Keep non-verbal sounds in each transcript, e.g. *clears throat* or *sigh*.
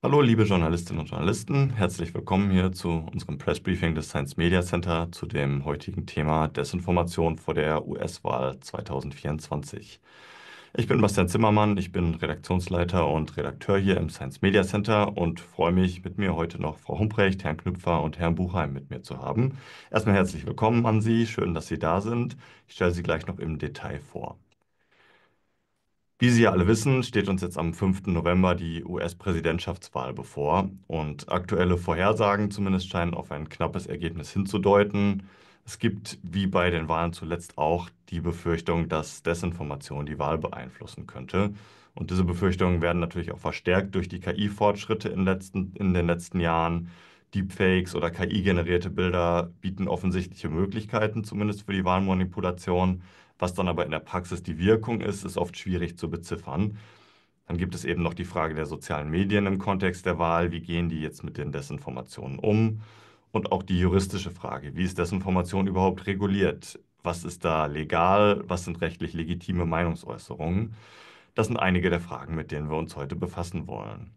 Hallo, liebe Journalistinnen und Journalisten, herzlich willkommen hier zu unserem Pressbriefing des Science Media Center zu dem heutigen Thema Desinformation vor der US-Wahl 2024. Ich bin Bastian Zimmermann, ich bin Redaktionsleiter und Redakteur hier im Science Media Center und freue mich, mit mir heute noch Frau Humprecht, Herrn Knüpfer und Herrn Buchheim mit mir zu haben. Erstmal herzlich willkommen an Sie, schön, dass Sie da sind. Ich stelle Sie gleich noch im Detail vor. Wie Sie alle wissen, steht uns jetzt am 5. November die US-Präsidentschaftswahl bevor und aktuelle Vorhersagen zumindest scheinen auf ein knappes Ergebnis hinzudeuten. Es gibt, wie bei den Wahlen zuletzt auch, die Befürchtung, dass Desinformation die Wahl beeinflussen könnte. Und diese Befürchtungen werden natürlich auch verstärkt durch die KI-Fortschritte in, in den letzten Jahren. Deepfakes oder KI-generierte Bilder bieten offensichtliche Möglichkeiten, zumindest für die Wahlmanipulation. Was dann aber in der Praxis die Wirkung ist, ist oft schwierig zu beziffern. Dann gibt es eben noch die Frage der sozialen Medien im Kontext der Wahl. Wie gehen die jetzt mit den Desinformationen um? Und auch die juristische Frage, wie ist Desinformation überhaupt reguliert? Was ist da legal? Was sind rechtlich legitime Meinungsäußerungen? Das sind einige der Fragen, mit denen wir uns heute befassen wollen.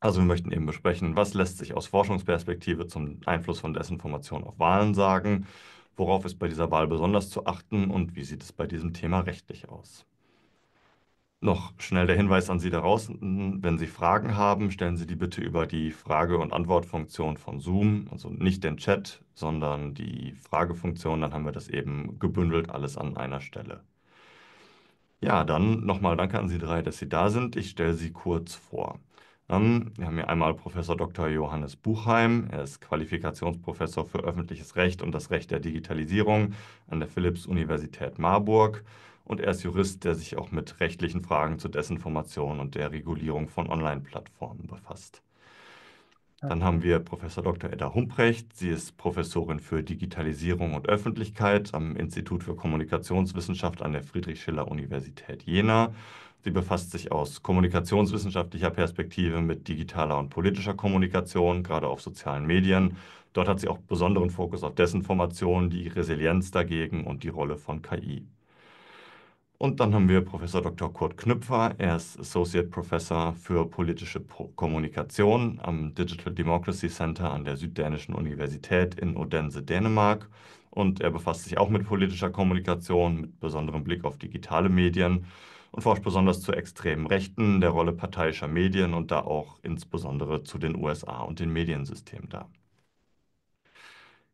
Also wir möchten eben besprechen, was lässt sich aus Forschungsperspektive zum Einfluss von Desinformation auf Wahlen sagen? Worauf ist bei dieser Wahl besonders zu achten und wie sieht es bei diesem Thema rechtlich aus? Noch schnell der Hinweis an Sie da draußen, wenn Sie Fragen haben, stellen Sie die bitte über die Frage- und Antwortfunktion von Zoom, also nicht den Chat, sondern die Fragefunktion, dann haben wir das eben gebündelt alles an einer Stelle. Ja, dann nochmal danke an Sie drei, dass Sie da sind. Ich stelle Sie kurz vor. Ähm, wir haben hier einmal Professor Dr. Johannes Buchheim. Er ist Qualifikationsprofessor für öffentliches Recht und das Recht der Digitalisierung an der Philipps-Universität Marburg. Und er ist Jurist, der sich auch mit rechtlichen Fragen zur Desinformation und der Regulierung von Online-Plattformen befasst. Dann haben wir Professor Dr. Edda Humprecht. Sie ist Professorin für Digitalisierung und Öffentlichkeit am Institut für Kommunikationswissenschaft an der Friedrich Schiller Universität Jena Sie befasst sich aus kommunikationswissenschaftlicher Perspektive mit digitaler und politischer Kommunikation, gerade auf sozialen Medien. Dort hat sie auch besonderen Fokus auf Desinformation, die Resilienz dagegen und die Rolle von KI. Und dann haben wir Professor Dr. Kurt Knüpfer. Er ist Associate Professor für politische Kommunikation am Digital Democracy Center an der Süddänischen Universität in Odense, Dänemark. Und er befasst sich auch mit politischer Kommunikation mit besonderem Blick auf digitale Medien und forscht besonders zu extremen Rechten, der Rolle parteiischer Medien und da auch insbesondere zu den USA und den Mediensystemen da.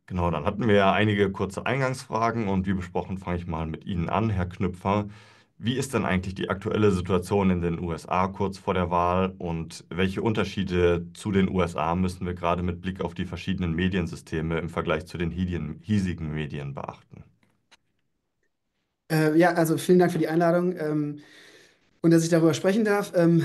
Genau, dann hatten wir ja einige kurze Eingangsfragen und wie besprochen fange ich mal mit Ihnen an, Herr Knüpfer. Wie ist denn eigentlich die aktuelle Situation in den USA kurz vor der Wahl und welche Unterschiede zu den USA müssen wir gerade mit Blick auf die verschiedenen Mediensysteme im Vergleich zu den hiesigen Medien beachten? Äh, ja, also vielen Dank für die Einladung ähm, und dass ich darüber sprechen darf. Ähm,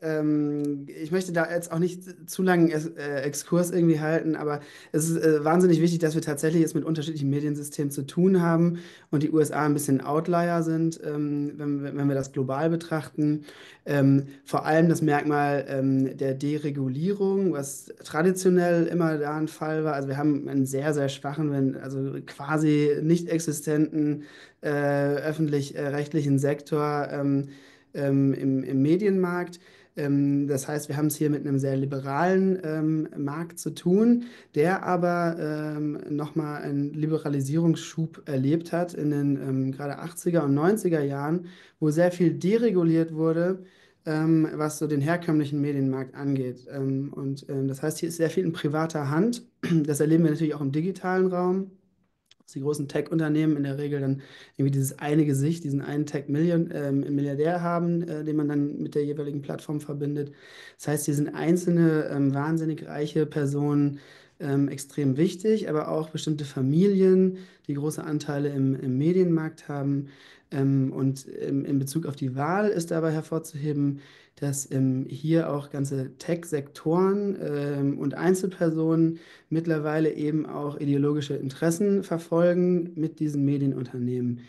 ähm, ich möchte da jetzt auch nicht zu langen äh, Exkurs irgendwie halten, aber es ist äh, wahnsinnig wichtig, dass wir tatsächlich jetzt mit unterschiedlichen Mediensystemen zu tun haben und die USA ein bisschen Outlier sind, ähm, wenn, wenn, wir das global betrachten. Ähm, vor allem das Merkmal ähm, der Deregulierung, was traditionell immer da ein Fall war. Also wir haben einen sehr, sehr schwachen, wenn, also quasi nicht existenten äh, öffentlich-rechtlichen äh, Sektor. Ähm, ähm, Im, im, Medienmarkt. Ähm, das heißt, wir haben es hier mit einem sehr liberalen ähm, Markt zu tun, der aber ähm, nochmal einen Liberalisierungsschub erlebt hat in den ähm, gerade 80er und 90er Jahren, wo sehr viel dereguliert wurde, ähm, was so den herkömmlichen Medienmarkt angeht. Ähm, und ähm, das heißt, hier ist sehr viel in privater Hand. Das erleben wir natürlich auch im digitalen Raum dass die großen Tech-Unternehmen in der Regel dann irgendwie dieses eine Gesicht, diesen einen Tech-Milliardär ähm, haben, äh, den man dann mit der jeweiligen Plattform verbindet. Das heißt, hier sind einzelne ähm, wahnsinnig reiche Personen ähm, extrem wichtig, aber auch bestimmte Familien, die große Anteile im, im Medienmarkt haben. Ähm, und ähm, in Bezug auf die Wahl ist dabei hervorzuheben, dass ähm, hier auch ganze Tech-Sektoren ähm, und Einzelpersonen mittlerweile eben auch ideologische Interessen verfolgen mit diesen Medienunternehmen.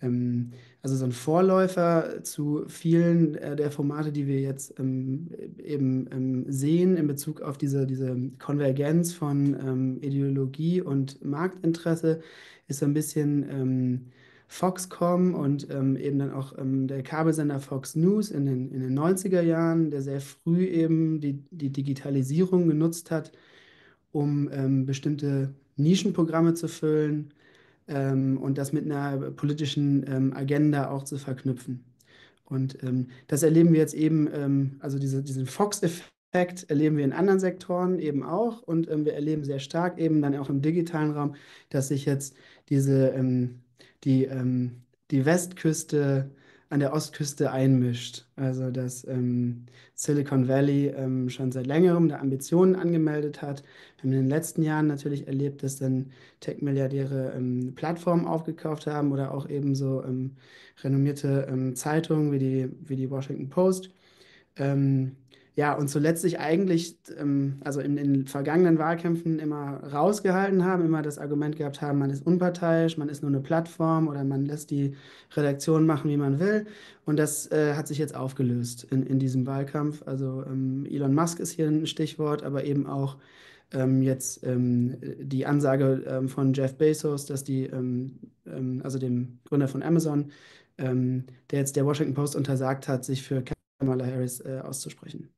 Ähm, also so ein Vorläufer zu vielen äh, der Formate, die wir jetzt ähm, eben ähm, sehen in Bezug auf diese, diese Konvergenz von ähm, Ideologie und Marktinteresse, ist so ein bisschen Foxcom und ähm, eben dann auch ähm, der Kabelsender Fox News in den, in den 90er Jahren, der sehr früh eben die, die Digitalisierung genutzt hat, um ähm, bestimmte Nischenprogramme zu füllen ähm, und das mit einer politischen ähm, Agenda auch zu verknüpfen. Und ähm, das erleben wir jetzt eben, also diese, diesen Fox-Effekt erleben wir in anderen Sektoren eben auch und wir erleben sehr stark eben dann auch im digitalen Raum, dass sich jetzt diese die, ähm, die Westküste an der Ostküste einmischt. Also dass ähm, Silicon Valley ähm, schon seit längerem da Ambitionen angemeldet hat. Wir haben in den letzten Jahren natürlich erlebt, dass dann Tech-Milliardäre ähm, Plattformen aufgekauft haben oder auch eben so ähm, renommierte ähm, Zeitungen wie die, wie die Washington Post. Ähm, ja, und zuletzt sich eigentlich, ähm, also in, in vergangenen Wahlkämpfen immer rausgehalten haben, immer das Argument gehabt haben, man ist unparteiisch, man ist nur eine Plattform oder man lässt die Redaktion machen, wie man will. Und das äh, hat sich jetzt aufgelöst in, in diesem Wahlkampf. Also ähm, Elon Musk ist hier ein Stichwort, aber eben auch ähm, jetzt ähm, die Ansage ähm, von Jeff Bezos, dass die, ähm, also dem Gründer von Amazon, der jetzt der Washington Post untersagt hat, sich für Kamala Harris äh, auszusprechen.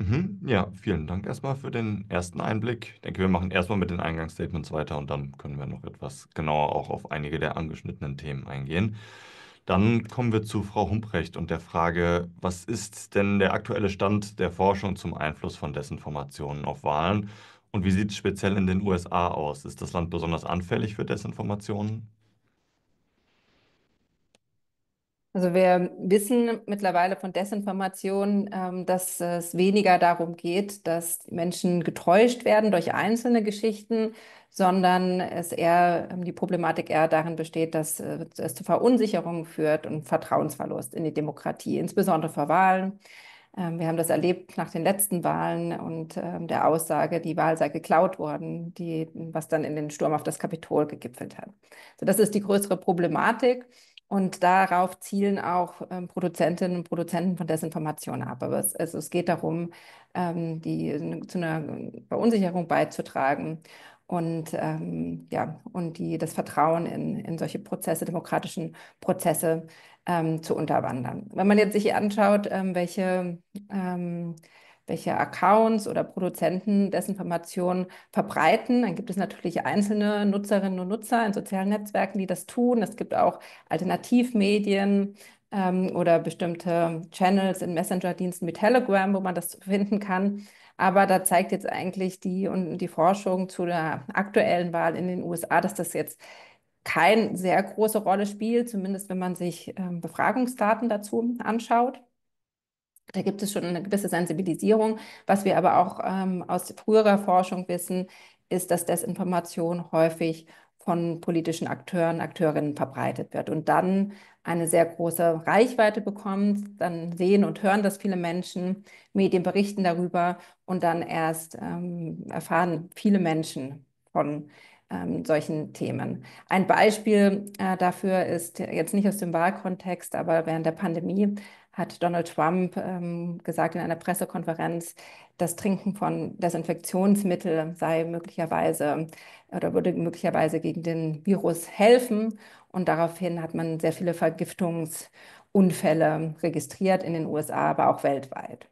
Mhm. Ja, vielen Dank erstmal für den ersten Einblick. Ich denke, wir machen erstmal mit den Eingangsstatements weiter und dann können wir noch etwas genauer auch auf einige der angeschnittenen Themen eingehen. Dann kommen wir zu Frau Humprecht und der Frage, was ist denn der aktuelle Stand der Forschung zum Einfluss von Desinformationen auf Wahlen und wie sieht es speziell in den USA aus? Ist das Land besonders anfällig für Desinformationen? Also wir wissen mittlerweile von Desinformation, ähm, dass es weniger darum geht, dass Menschen getäuscht werden durch einzelne Geschichten, sondern es eher ähm, die Problematik eher darin besteht, dass äh, es zu Verunsicherungen führt und Vertrauensverlust in die Demokratie, insbesondere vor Wahlen. Ähm, wir haben das erlebt nach den letzten Wahlen und der Aussage, die Wahl sei geklaut worden, die, was dann in den Sturm auf das Kapitol gegipfelt hat. So, das ist die größere Problematik. Und darauf zielen auch ähm, Produzentinnen und Produzenten von Desinformation ab. Aber es, also es geht darum, ähm, die zu einer Verunsicherung beizutragen und, ähm, ja, und die, das Vertrauen in, in solche Prozesse, demokratischen Prozesse ähm, zu unterwandern. Wenn man jetzt sich anschaut, ähm, welche ähm, welche Accounts oder Produzenten Desinformation verbreiten. Dann gibt es natürlich einzelne Nutzerinnen und Nutzer in sozialen Netzwerken, die das tun. Es gibt auch Alternativmedien ähm, oder bestimmte Channels in Messenger-Diensten wie Telegram, wo man das finden kann. Aber da zeigt jetzt eigentlich die, und die Forschung zu der aktuellen Wahl in den USA, dass das jetzt keine sehr große Rolle spielt, zumindest wenn man sich ähm, Befragungsdaten dazu anschaut. Da gibt es schon eine gewisse Sensibilisierung. Was wir aber auch ähm, aus früherer Forschung wissen, ist, dass Desinformation häufig von politischen Akteuren, Akteurinnen verbreitet wird und dann eine sehr große Reichweite bekommt. Dann sehen und hören das viele Menschen, Medien berichten darüber und dann erst ähm, erfahren viele Menschen von ähm, solchen Themen. Ein Beispiel äh, dafür ist äh, jetzt nicht aus dem Wahlkontext, aber während der Pandemie hat Donald Trump ähm, gesagt in einer Pressekonferenz, das Trinken von Desinfektionsmittel sei möglicherweise oder würde möglicherweise gegen den Virus helfen. Und daraufhin hat man sehr viele Vergiftungsunfälle registriert in den USA, aber auch weltweit.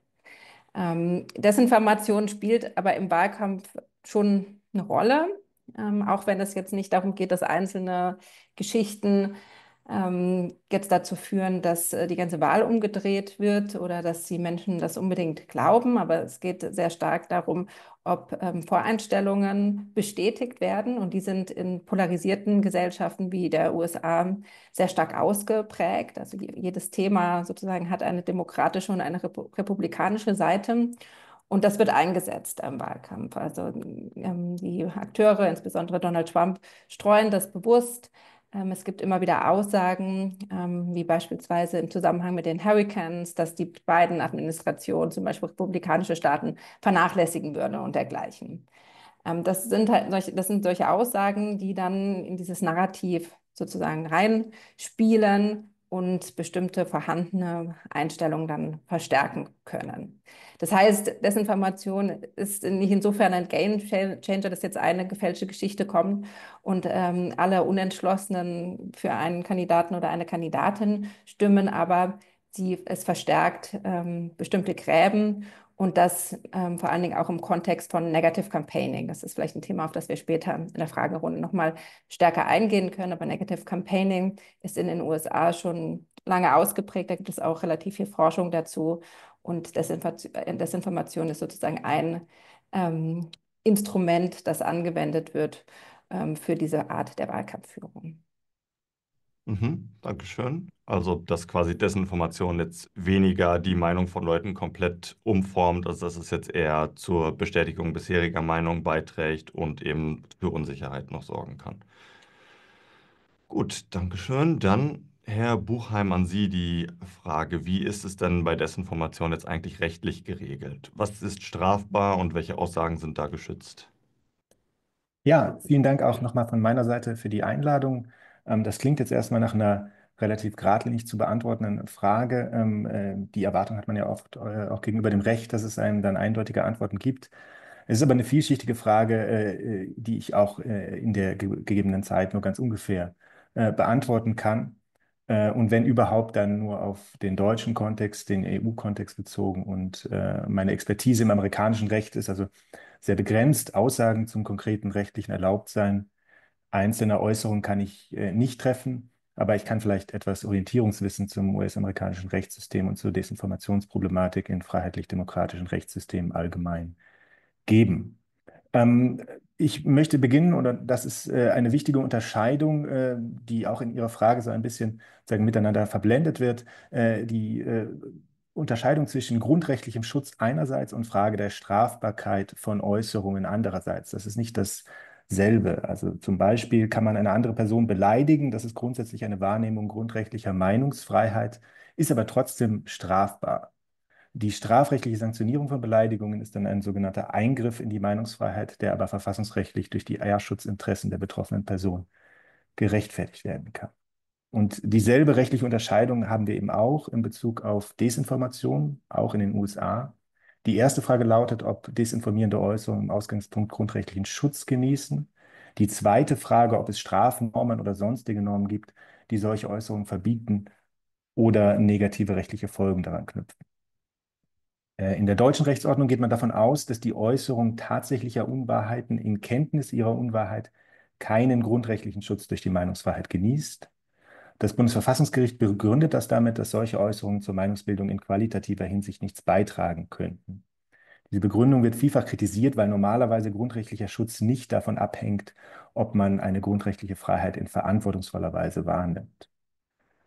Ähm, Desinformation spielt aber im Wahlkampf schon eine Rolle ähm, auch wenn es jetzt nicht darum geht, dass einzelne Geschichten ähm, jetzt dazu führen, dass äh, die ganze Wahl umgedreht wird oder dass die Menschen das unbedingt glauben. Aber es geht sehr stark darum, ob ähm, Voreinstellungen bestätigt werden. Und die sind in polarisierten Gesellschaften wie der USA sehr stark ausgeprägt. Also jedes Thema sozusagen hat eine demokratische und eine republikanische Seite. Und das wird eingesetzt im Wahlkampf. Also ähm, die Akteure, insbesondere Donald Trump, streuen das bewusst. Ähm, es gibt immer wieder Aussagen, ähm, wie beispielsweise im Zusammenhang mit den Hurricanes, dass die beiden Administrationen zum Beispiel republikanische Staaten vernachlässigen würden und dergleichen. Ähm, das, sind halt solche, das sind solche Aussagen, die dann in dieses Narrativ sozusagen reinspielen und bestimmte vorhandene Einstellungen dann verstärken können. Das heißt, Desinformation ist nicht insofern ein Game Changer, dass jetzt eine gefälschte Geschichte kommt und ähm, alle Unentschlossenen für einen Kandidaten oder eine Kandidatin stimmen, aber die, es verstärkt ähm, bestimmte Gräben und das ähm, vor allen Dingen auch im Kontext von Negative Campaigning. Das ist vielleicht ein Thema, auf das wir später in der Fragerunde nochmal stärker eingehen können. Aber Negative Campaigning ist in den USA schon lange ausgeprägt. Da gibt es auch relativ viel Forschung dazu. Und äh, Desinformation ist sozusagen ein ähm, Instrument, das angewendet wird ähm, für diese Art der Wahlkampfführung. Mhm, Dankeschön. Also, dass quasi Desinformation jetzt weniger die Meinung von Leuten komplett umformt, als dass es jetzt eher zur Bestätigung bisheriger Meinung beiträgt und eben für Unsicherheit noch sorgen kann. Gut, Dankeschön. Dann Herr Buchheim, an Sie die Frage, wie ist es denn bei Desinformation jetzt eigentlich rechtlich geregelt? Was ist strafbar und welche Aussagen sind da geschützt? Ja, vielen Dank auch nochmal von meiner Seite für die Einladung. Ähm, das klingt jetzt erstmal nach einer relativ geradlinig zu beantwortenden Frage. Ähm, äh, die Erwartung hat man ja oft äh, auch gegenüber dem Recht, dass es einem dann eindeutige Antworten gibt. Es ist aber eine vielschichtige Frage, äh, die ich auch in der gegebenen Zeit nur ganz ungefähr beantworten kann. Äh, und wenn überhaupt dann nur auf den deutschen Kontext, den EU-Kontext bezogen. Und äh, meine Expertise im amerikanischen Recht ist also sehr begrenzt. Aussagen zum konkreten rechtlichen Erlaubtsein einzelner Äußerungen kann ich äh, nicht treffen, aber ich kann vielleicht etwas Orientierungswissen zum US-amerikanischen Rechtssystem und zur Desinformationsproblematik in freiheitlich-demokratischen Rechtssystemen allgemein geben. Ähm, ich möchte beginnen, oder das ist äh, eine wichtige Unterscheidung, äh, die auch in Ihrer Frage so ein bisschen sagen, miteinander verblendet wird, äh, die Unterscheidung zwischen grundrechtlichem Schutz einerseits und Frage der Strafbarkeit von Äußerungen andererseits. Das ist nicht dasselbe. Also zum Beispiel kann man eine andere Person beleidigen, das ist grundsätzlich eine Wahrnehmung grundrechtlicher Meinungsfreiheit, ist aber trotzdem strafbar. Die strafrechtliche Sanktionierung von Beleidigungen ist dann ein sogenannter Eingriff in die Meinungsfreiheit, der aber verfassungsrechtlich durch die Eierschutzinteressen der betroffenen Person gerechtfertigt werden kann. Und dieselbe rechtliche Unterscheidung haben wir eben auch in Bezug auf Desinformation, auch in den USA. Die erste Frage lautet, ob desinformierende Äußerungen im Ausgangspunkt grundrechtlichen Schutz genießen. Die zweite Frage, ob es Strafnormen oder sonstige Normen gibt, die solche Äußerungen verbieten oder negative rechtliche Folgen daran knüpfen. Äh, in der deutschen Rechtsordnung geht man davon aus, dass die Äußerung tatsächlicher Unwahrheiten in Kenntnis ihrer Unwahrheit keinen grundrechtlichen Schutz durch die Meinungsfreiheit genießt. Das Bundesverfassungsgericht begründet das damit, dass solche Äußerungen zur Meinungsbildung in qualitativer Hinsicht nichts beitragen könnten. Diese Begründung wird vielfach kritisiert, weil normalerweise grundrechtlicher Schutz nicht davon abhängt, ob man eine grundrechtliche Freiheit in verantwortungsvoller Weise wahrnimmt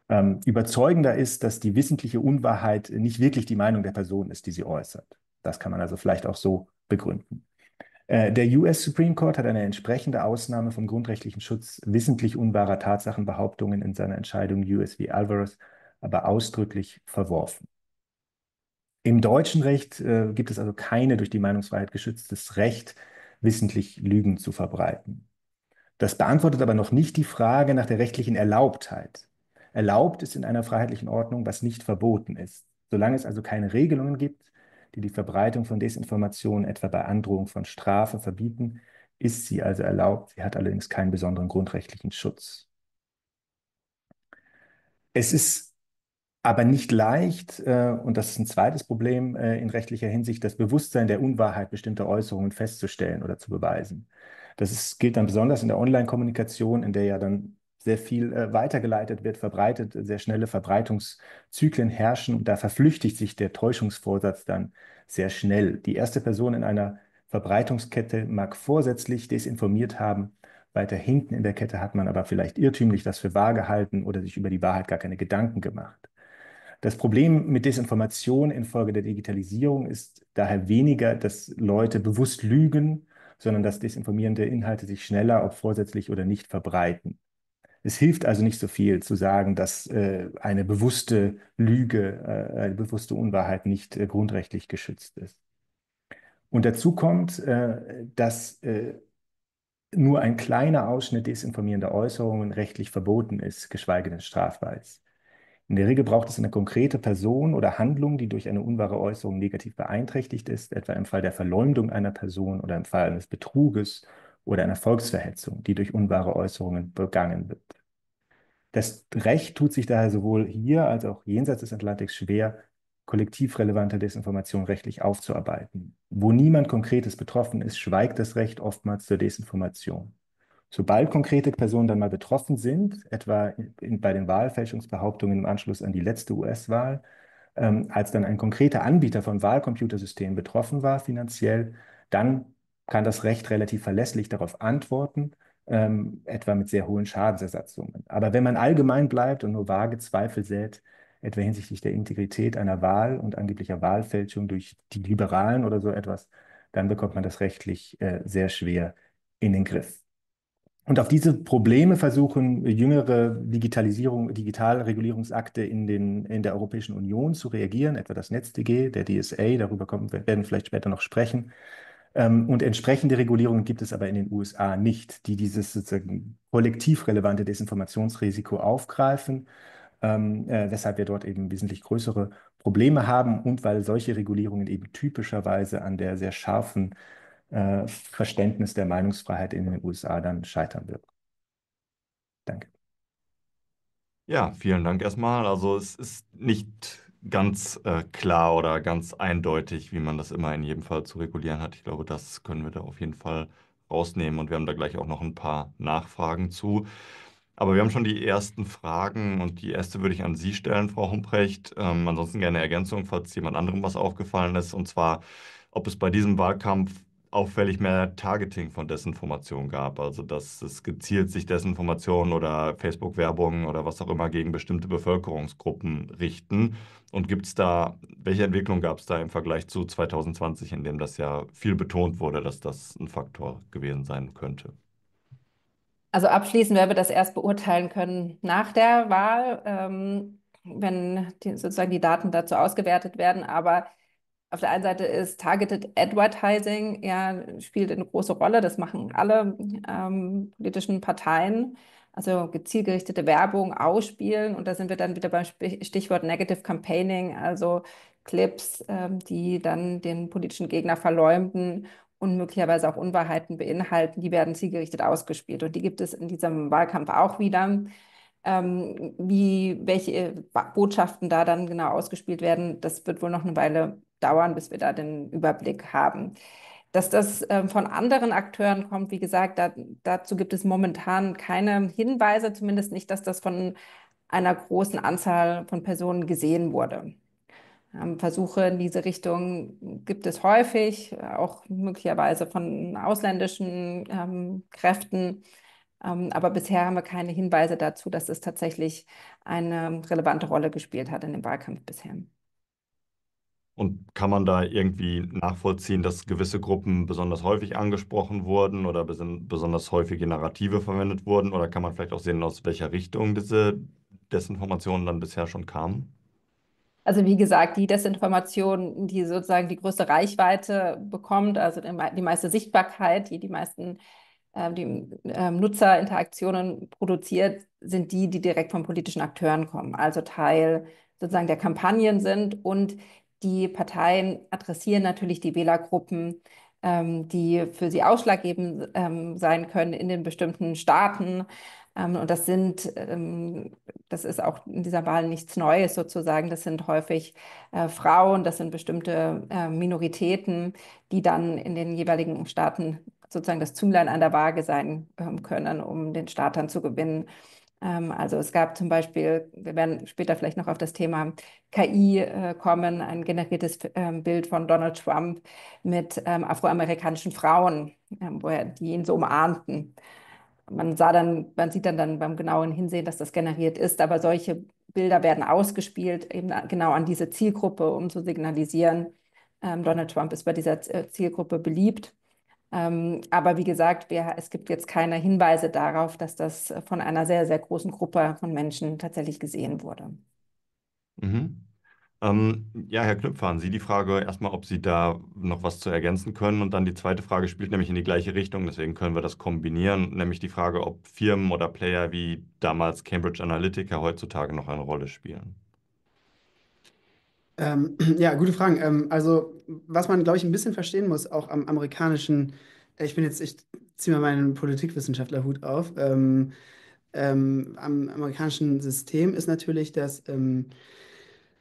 ähm, überzeugender ist, dass die wissentliche Unwahrheit nicht wirklich die Meinung der Person ist, die sie äußert. Das kann man also vielleicht auch so begründen. Äh, der US Supreme Court hat eine entsprechende Ausnahme vom grundrechtlichen Schutz wissentlich unwahrer Tatsachenbehauptungen in seiner Entscheidung US v. Alvarez aber ausdrücklich verworfen. Im deutschen Recht äh, gibt es also keine durch die Meinungsfreiheit geschütztes Recht, wissentlich Lügen zu verbreiten. Das beantwortet aber noch nicht die Frage nach der rechtlichen Erlaubtheit. Erlaubt ist in einer freiheitlichen Ordnung, was nicht verboten ist. Solange es also keine Regelungen gibt, die die Verbreitung von Desinformationen etwa bei Androhung von Strafe verbieten, ist sie also erlaubt. Sie hat allerdings keinen besonderen grundrechtlichen Schutz. Es ist aber nicht leicht, äh, und das ist ein zweites Problem äh, in rechtlicher Hinsicht, das Bewusstsein der Unwahrheit bestimmter Äußerungen festzustellen oder zu beweisen. Das ist, gilt dann besonders in der Online-Kommunikation, in der ja dann sehr viel äh, weitergeleitet wird, verbreitet, sehr schnelle Verbreitungszyklen herrschen und da verflüchtigt sich der Täuschungsvorsatz dann sehr schnell. Die erste Person in einer Verbreitungskette mag vorsätzlich desinformiert haben, weiter hinten in der Kette hat man aber vielleicht irrtümlich das für wahr gehalten oder sich über die Wahrheit gar keine Gedanken gemacht. Das Problem mit Desinformation infolge der Digitalisierung ist daher weniger, dass Leute bewusst lügen, sondern dass desinformierende Inhalte sich schneller, ob vorsätzlich oder nicht, verbreiten. Es hilft also nicht so viel zu sagen, dass äh, eine bewusste Lüge, äh, eine bewusste Unwahrheit nicht äh, grundrechtlich geschützt ist. Und dazu kommt, äh, dass äh, nur ein kleiner Ausschnitt desinformierender Äußerungen rechtlich verboten ist, geschweige denn strafbar ist. In der Regel braucht es eine konkrete Person oder Handlung, die durch eine unwahre Äußerung negativ beeinträchtigt ist, etwa im Fall der Verleumdung einer Person oder im Fall eines Betruges oder einer Volksverhetzung, die durch unwahre Äußerungen begangen wird. Das Recht tut sich daher sowohl hier als auch jenseits des Atlantiks schwer, kollektiv relevante Desinformation rechtlich aufzuarbeiten. Wo niemand Konkretes betroffen ist, schweigt das Recht oftmals zur Desinformation. Sobald konkrete Personen dann mal betroffen sind, etwa in, bei den Wahlfälschungsbehauptungen im Anschluss an die letzte US-Wahl, ähm, als dann ein konkreter Anbieter von Wahlcomputersystemen betroffen war finanziell, dann kann das Recht relativ verlässlich darauf antworten, ähm, etwa mit sehr hohen Schadensersatzungen. Aber wenn man allgemein bleibt und nur vage Zweifel sät, etwa hinsichtlich der Integrität einer Wahl und angeblicher Wahlfälschung durch die Liberalen oder so etwas, dann bekommt man das rechtlich äh, sehr schwer in den Griff. Und auf diese Probleme versuchen jüngere Digitalisierung, Digitalregulierungsakte in, den, in der Europäischen Union zu reagieren, etwa das NetzDG, der DSA, darüber kommen, werden wir vielleicht später noch sprechen. Ähm, und entsprechende Regulierungen gibt es aber in den USA nicht, die dieses sozusagen kollektiv relevante Desinformationsrisiko aufgreifen, ähm, äh, weshalb wir dort eben wesentlich größere Probleme haben und weil solche Regulierungen eben typischerweise an der sehr scharfen äh, Verständnis der Meinungsfreiheit in den USA dann scheitern wird. Danke. Ja, vielen Dank erstmal. Also es ist nicht ganz äh, klar oder ganz eindeutig, wie man das immer in jedem Fall zu regulieren hat. Ich glaube, das können wir da auf jeden Fall rausnehmen und wir haben da gleich auch noch ein paar Nachfragen zu. Aber wir haben schon die ersten Fragen und die erste würde ich an Sie stellen, Frau Humprecht. Ähm, ansonsten gerne Ergänzung, falls jemand anderem was aufgefallen ist. Und zwar, ob es bei diesem Wahlkampf auffällig mehr Targeting von Desinformation gab. Also dass es gezielt sich Desinformation oder Facebook-Werbung oder was auch immer gegen bestimmte Bevölkerungsgruppen richten. Und gibt es da, welche Entwicklung gab es da im Vergleich zu 2020, in dem das ja viel betont wurde, dass das ein Faktor gewesen sein könnte? Also abschließend werden wir das erst beurteilen können nach der Wahl, ähm, wenn die, sozusagen die Daten dazu ausgewertet werden. Aber auf der einen Seite ist Targeted Advertising, ja, spielt eine große Rolle. Das machen alle ähm, politischen Parteien. Also gezielgerichtete Werbung ausspielen. Und da sind wir dann wieder beim Stichwort Negative Campaigning, also Clips, ähm, die dann den politischen Gegner verleumden und möglicherweise auch Unwahrheiten beinhalten. Die werden zielgerichtet ausgespielt. Und die gibt es in diesem Wahlkampf auch wieder. Ähm, wie, welche äh, Botschaften da dann genau ausgespielt werden, das wird wohl noch eine Weile dauern, bis wir da den Überblick haben. Dass das ähm, von anderen Akteuren kommt, wie gesagt, da, dazu gibt es momentan keine Hinweise, zumindest nicht, dass das von einer großen Anzahl von Personen gesehen wurde. Ähm, Versuche in diese Richtung gibt es häufig, auch möglicherweise von ausländischen ähm, Kräften. Ähm, aber bisher haben wir keine Hinweise dazu, dass es tatsächlich eine relevante Rolle gespielt hat in dem Wahlkampf bisher. Und kann man da irgendwie nachvollziehen, dass gewisse Gruppen besonders häufig angesprochen wurden oder besonders häufige Narrative verwendet wurden? Oder kann man vielleicht auch sehen, aus welcher Richtung diese Desinformationen dann bisher schon kamen? Also wie gesagt, die Desinformation, die sozusagen die größte Reichweite bekommt, also die meiste Sichtbarkeit, die die meisten äh, die, äh, Nutzerinteraktionen produziert, sind die, die direkt von politischen Akteuren kommen, also Teil sozusagen der Kampagnen sind und die Parteien adressieren natürlich die Wählergruppen, ähm, die für sie ausschlaggebend ähm, sein können in den bestimmten Staaten. Ähm, und das sind, ähm, das ist auch in dieser Wahl nichts Neues sozusagen. Das sind häufig äh, Frauen, das sind bestimmte äh, Minoritäten, die dann in den jeweiligen Staaten sozusagen das Zünglein an der Waage sein ähm, können, um den Staat dann zu gewinnen. Ähm, also es gab zum Beispiel, wir werden später vielleicht noch auf das Thema KI äh, kommen, ein generiertes ähm, Bild von Donald Trump mit ähm, afroamerikanischen Frauen, wo er die ihn so umahnten. Man sah dann, man sieht dann, dann beim genauen Hinsehen, dass das generiert ist, aber solche Bilder werden ausgespielt, eben genau an diese Zielgruppe, um zu signalisieren, Donald Trump ist bei dieser äh, Zielgruppe beliebt. Ähm, aber wie gesagt, wir, es gibt jetzt keine Hinweise darauf, dass das von einer sehr, sehr großen Gruppe von Menschen tatsächlich gesehen wurde. Mhm. Ähm, ja, Herr Knüpfer, an Sie die Frage erstmal, ob Sie da noch was zu ergänzen können. Und dann die zweite Frage spielt nämlich in die gleiche Richtung, deswegen können wir das kombinieren, nämlich die Frage, ob Firmen oder Player wie damals Cambridge Analytica heutzutage noch eine Rolle spielen. Ähm, *clears throat* ja, gute Fragen. Ähm, also, was man, glaube ich, ein bisschen verstehen muss, auch am amerikanischen, äh, ich bin jetzt, ich ziehe mal meinen Politikwissenschaftlerhut auf, ähm, ähm am amerikanischen System ist natürlich, dass ähm,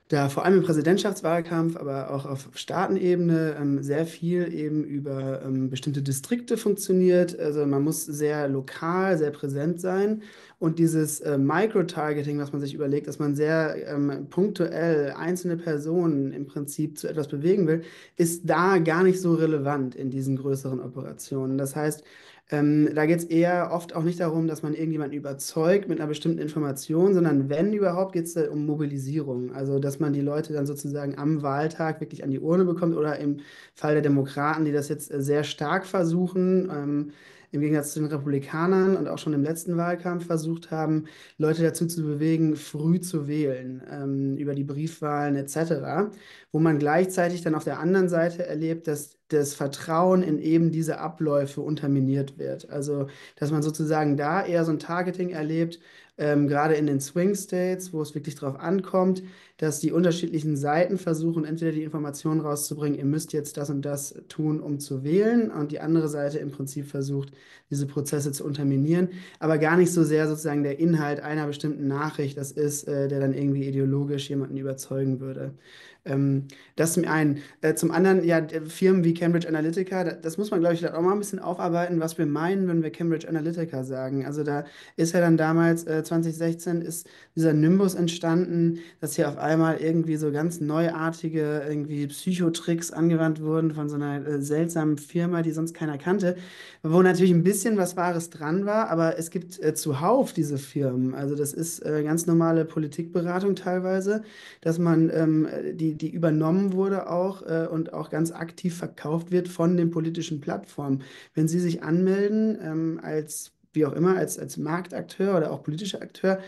da vor allem im Präsidentschaftswahlkampf, aber auch auf Staatenebene ähm, sehr viel eben über ähm, bestimmte Distrikte funktioniert. Also man muss sehr lokal, sehr präsent sein. Und dieses äh, Micro-Targeting, was man sich überlegt, dass man sehr ähm, punktuell einzelne Personen im Prinzip zu etwas bewegen will, ist da gar nicht so relevant in diesen größeren Operationen. Das heißt, ähm, da geht es eher oft auch nicht darum, dass man irgendjemanden überzeugt mit einer bestimmten Information, sondern wenn überhaupt, geht es um Mobilisierung. Also, dass man die Leute dann sozusagen am Wahltag wirklich an die Urne bekommt oder im Fall der Demokraten, die das jetzt äh, sehr stark versuchen. Ähm, im Gegensatz zu den Republikanern und auch schon im letzten Wahlkampf versucht haben, Leute dazu zu bewegen, früh zu wählen, ähm, über die Briefwahlen etc., wo man gleichzeitig dann auf der anderen Seite erlebt, dass das Vertrauen in eben diese Abläufe unterminiert wird. Also, dass man sozusagen da eher so ein Targeting erlebt, ähm, gerade in den Swing States, wo es wirklich drauf ankommt, dass die unterschiedlichen Seiten versuchen, entweder die Information rauszubringen, ihr müsst jetzt das und das tun, um zu wählen, und die andere Seite im Prinzip versucht, diese Prozesse zu unterminieren, aber gar nicht so sehr sozusagen der Inhalt einer bestimmten Nachricht, das ist, äh, der dann irgendwie ideologisch jemanden überzeugen würde. Ähm, das zum einen. Äh, zum anderen, ja, Firmen wie Cambridge Analytica, das, das muss man, glaube ich, auch mal ein bisschen aufarbeiten, was wir meinen, wenn wir Cambridge Analytica sagen. Also da ist ja dann damals, äh, 2016, ist dieser Nimbus entstanden, dass hier auf einmal irgendwie so ganz neuartige irgendwie Psychotricks angewandt wurden von so einer äh, seltsamen Firma, die sonst keiner kannte, wo natürlich ein bisschen was Wahres dran war, aber es gibt äh, zuhauf diese Firmen. Also das ist äh, ganz normale Politikberatung teilweise, dass man ähm, die, die übernommen wurde auch äh, und auch ganz aktiv verkauft wird von den politischen Plattformen. Wenn Sie sich anmelden ähm, als wie auch immer, als, als Marktakteur oder auch politischer Akteur,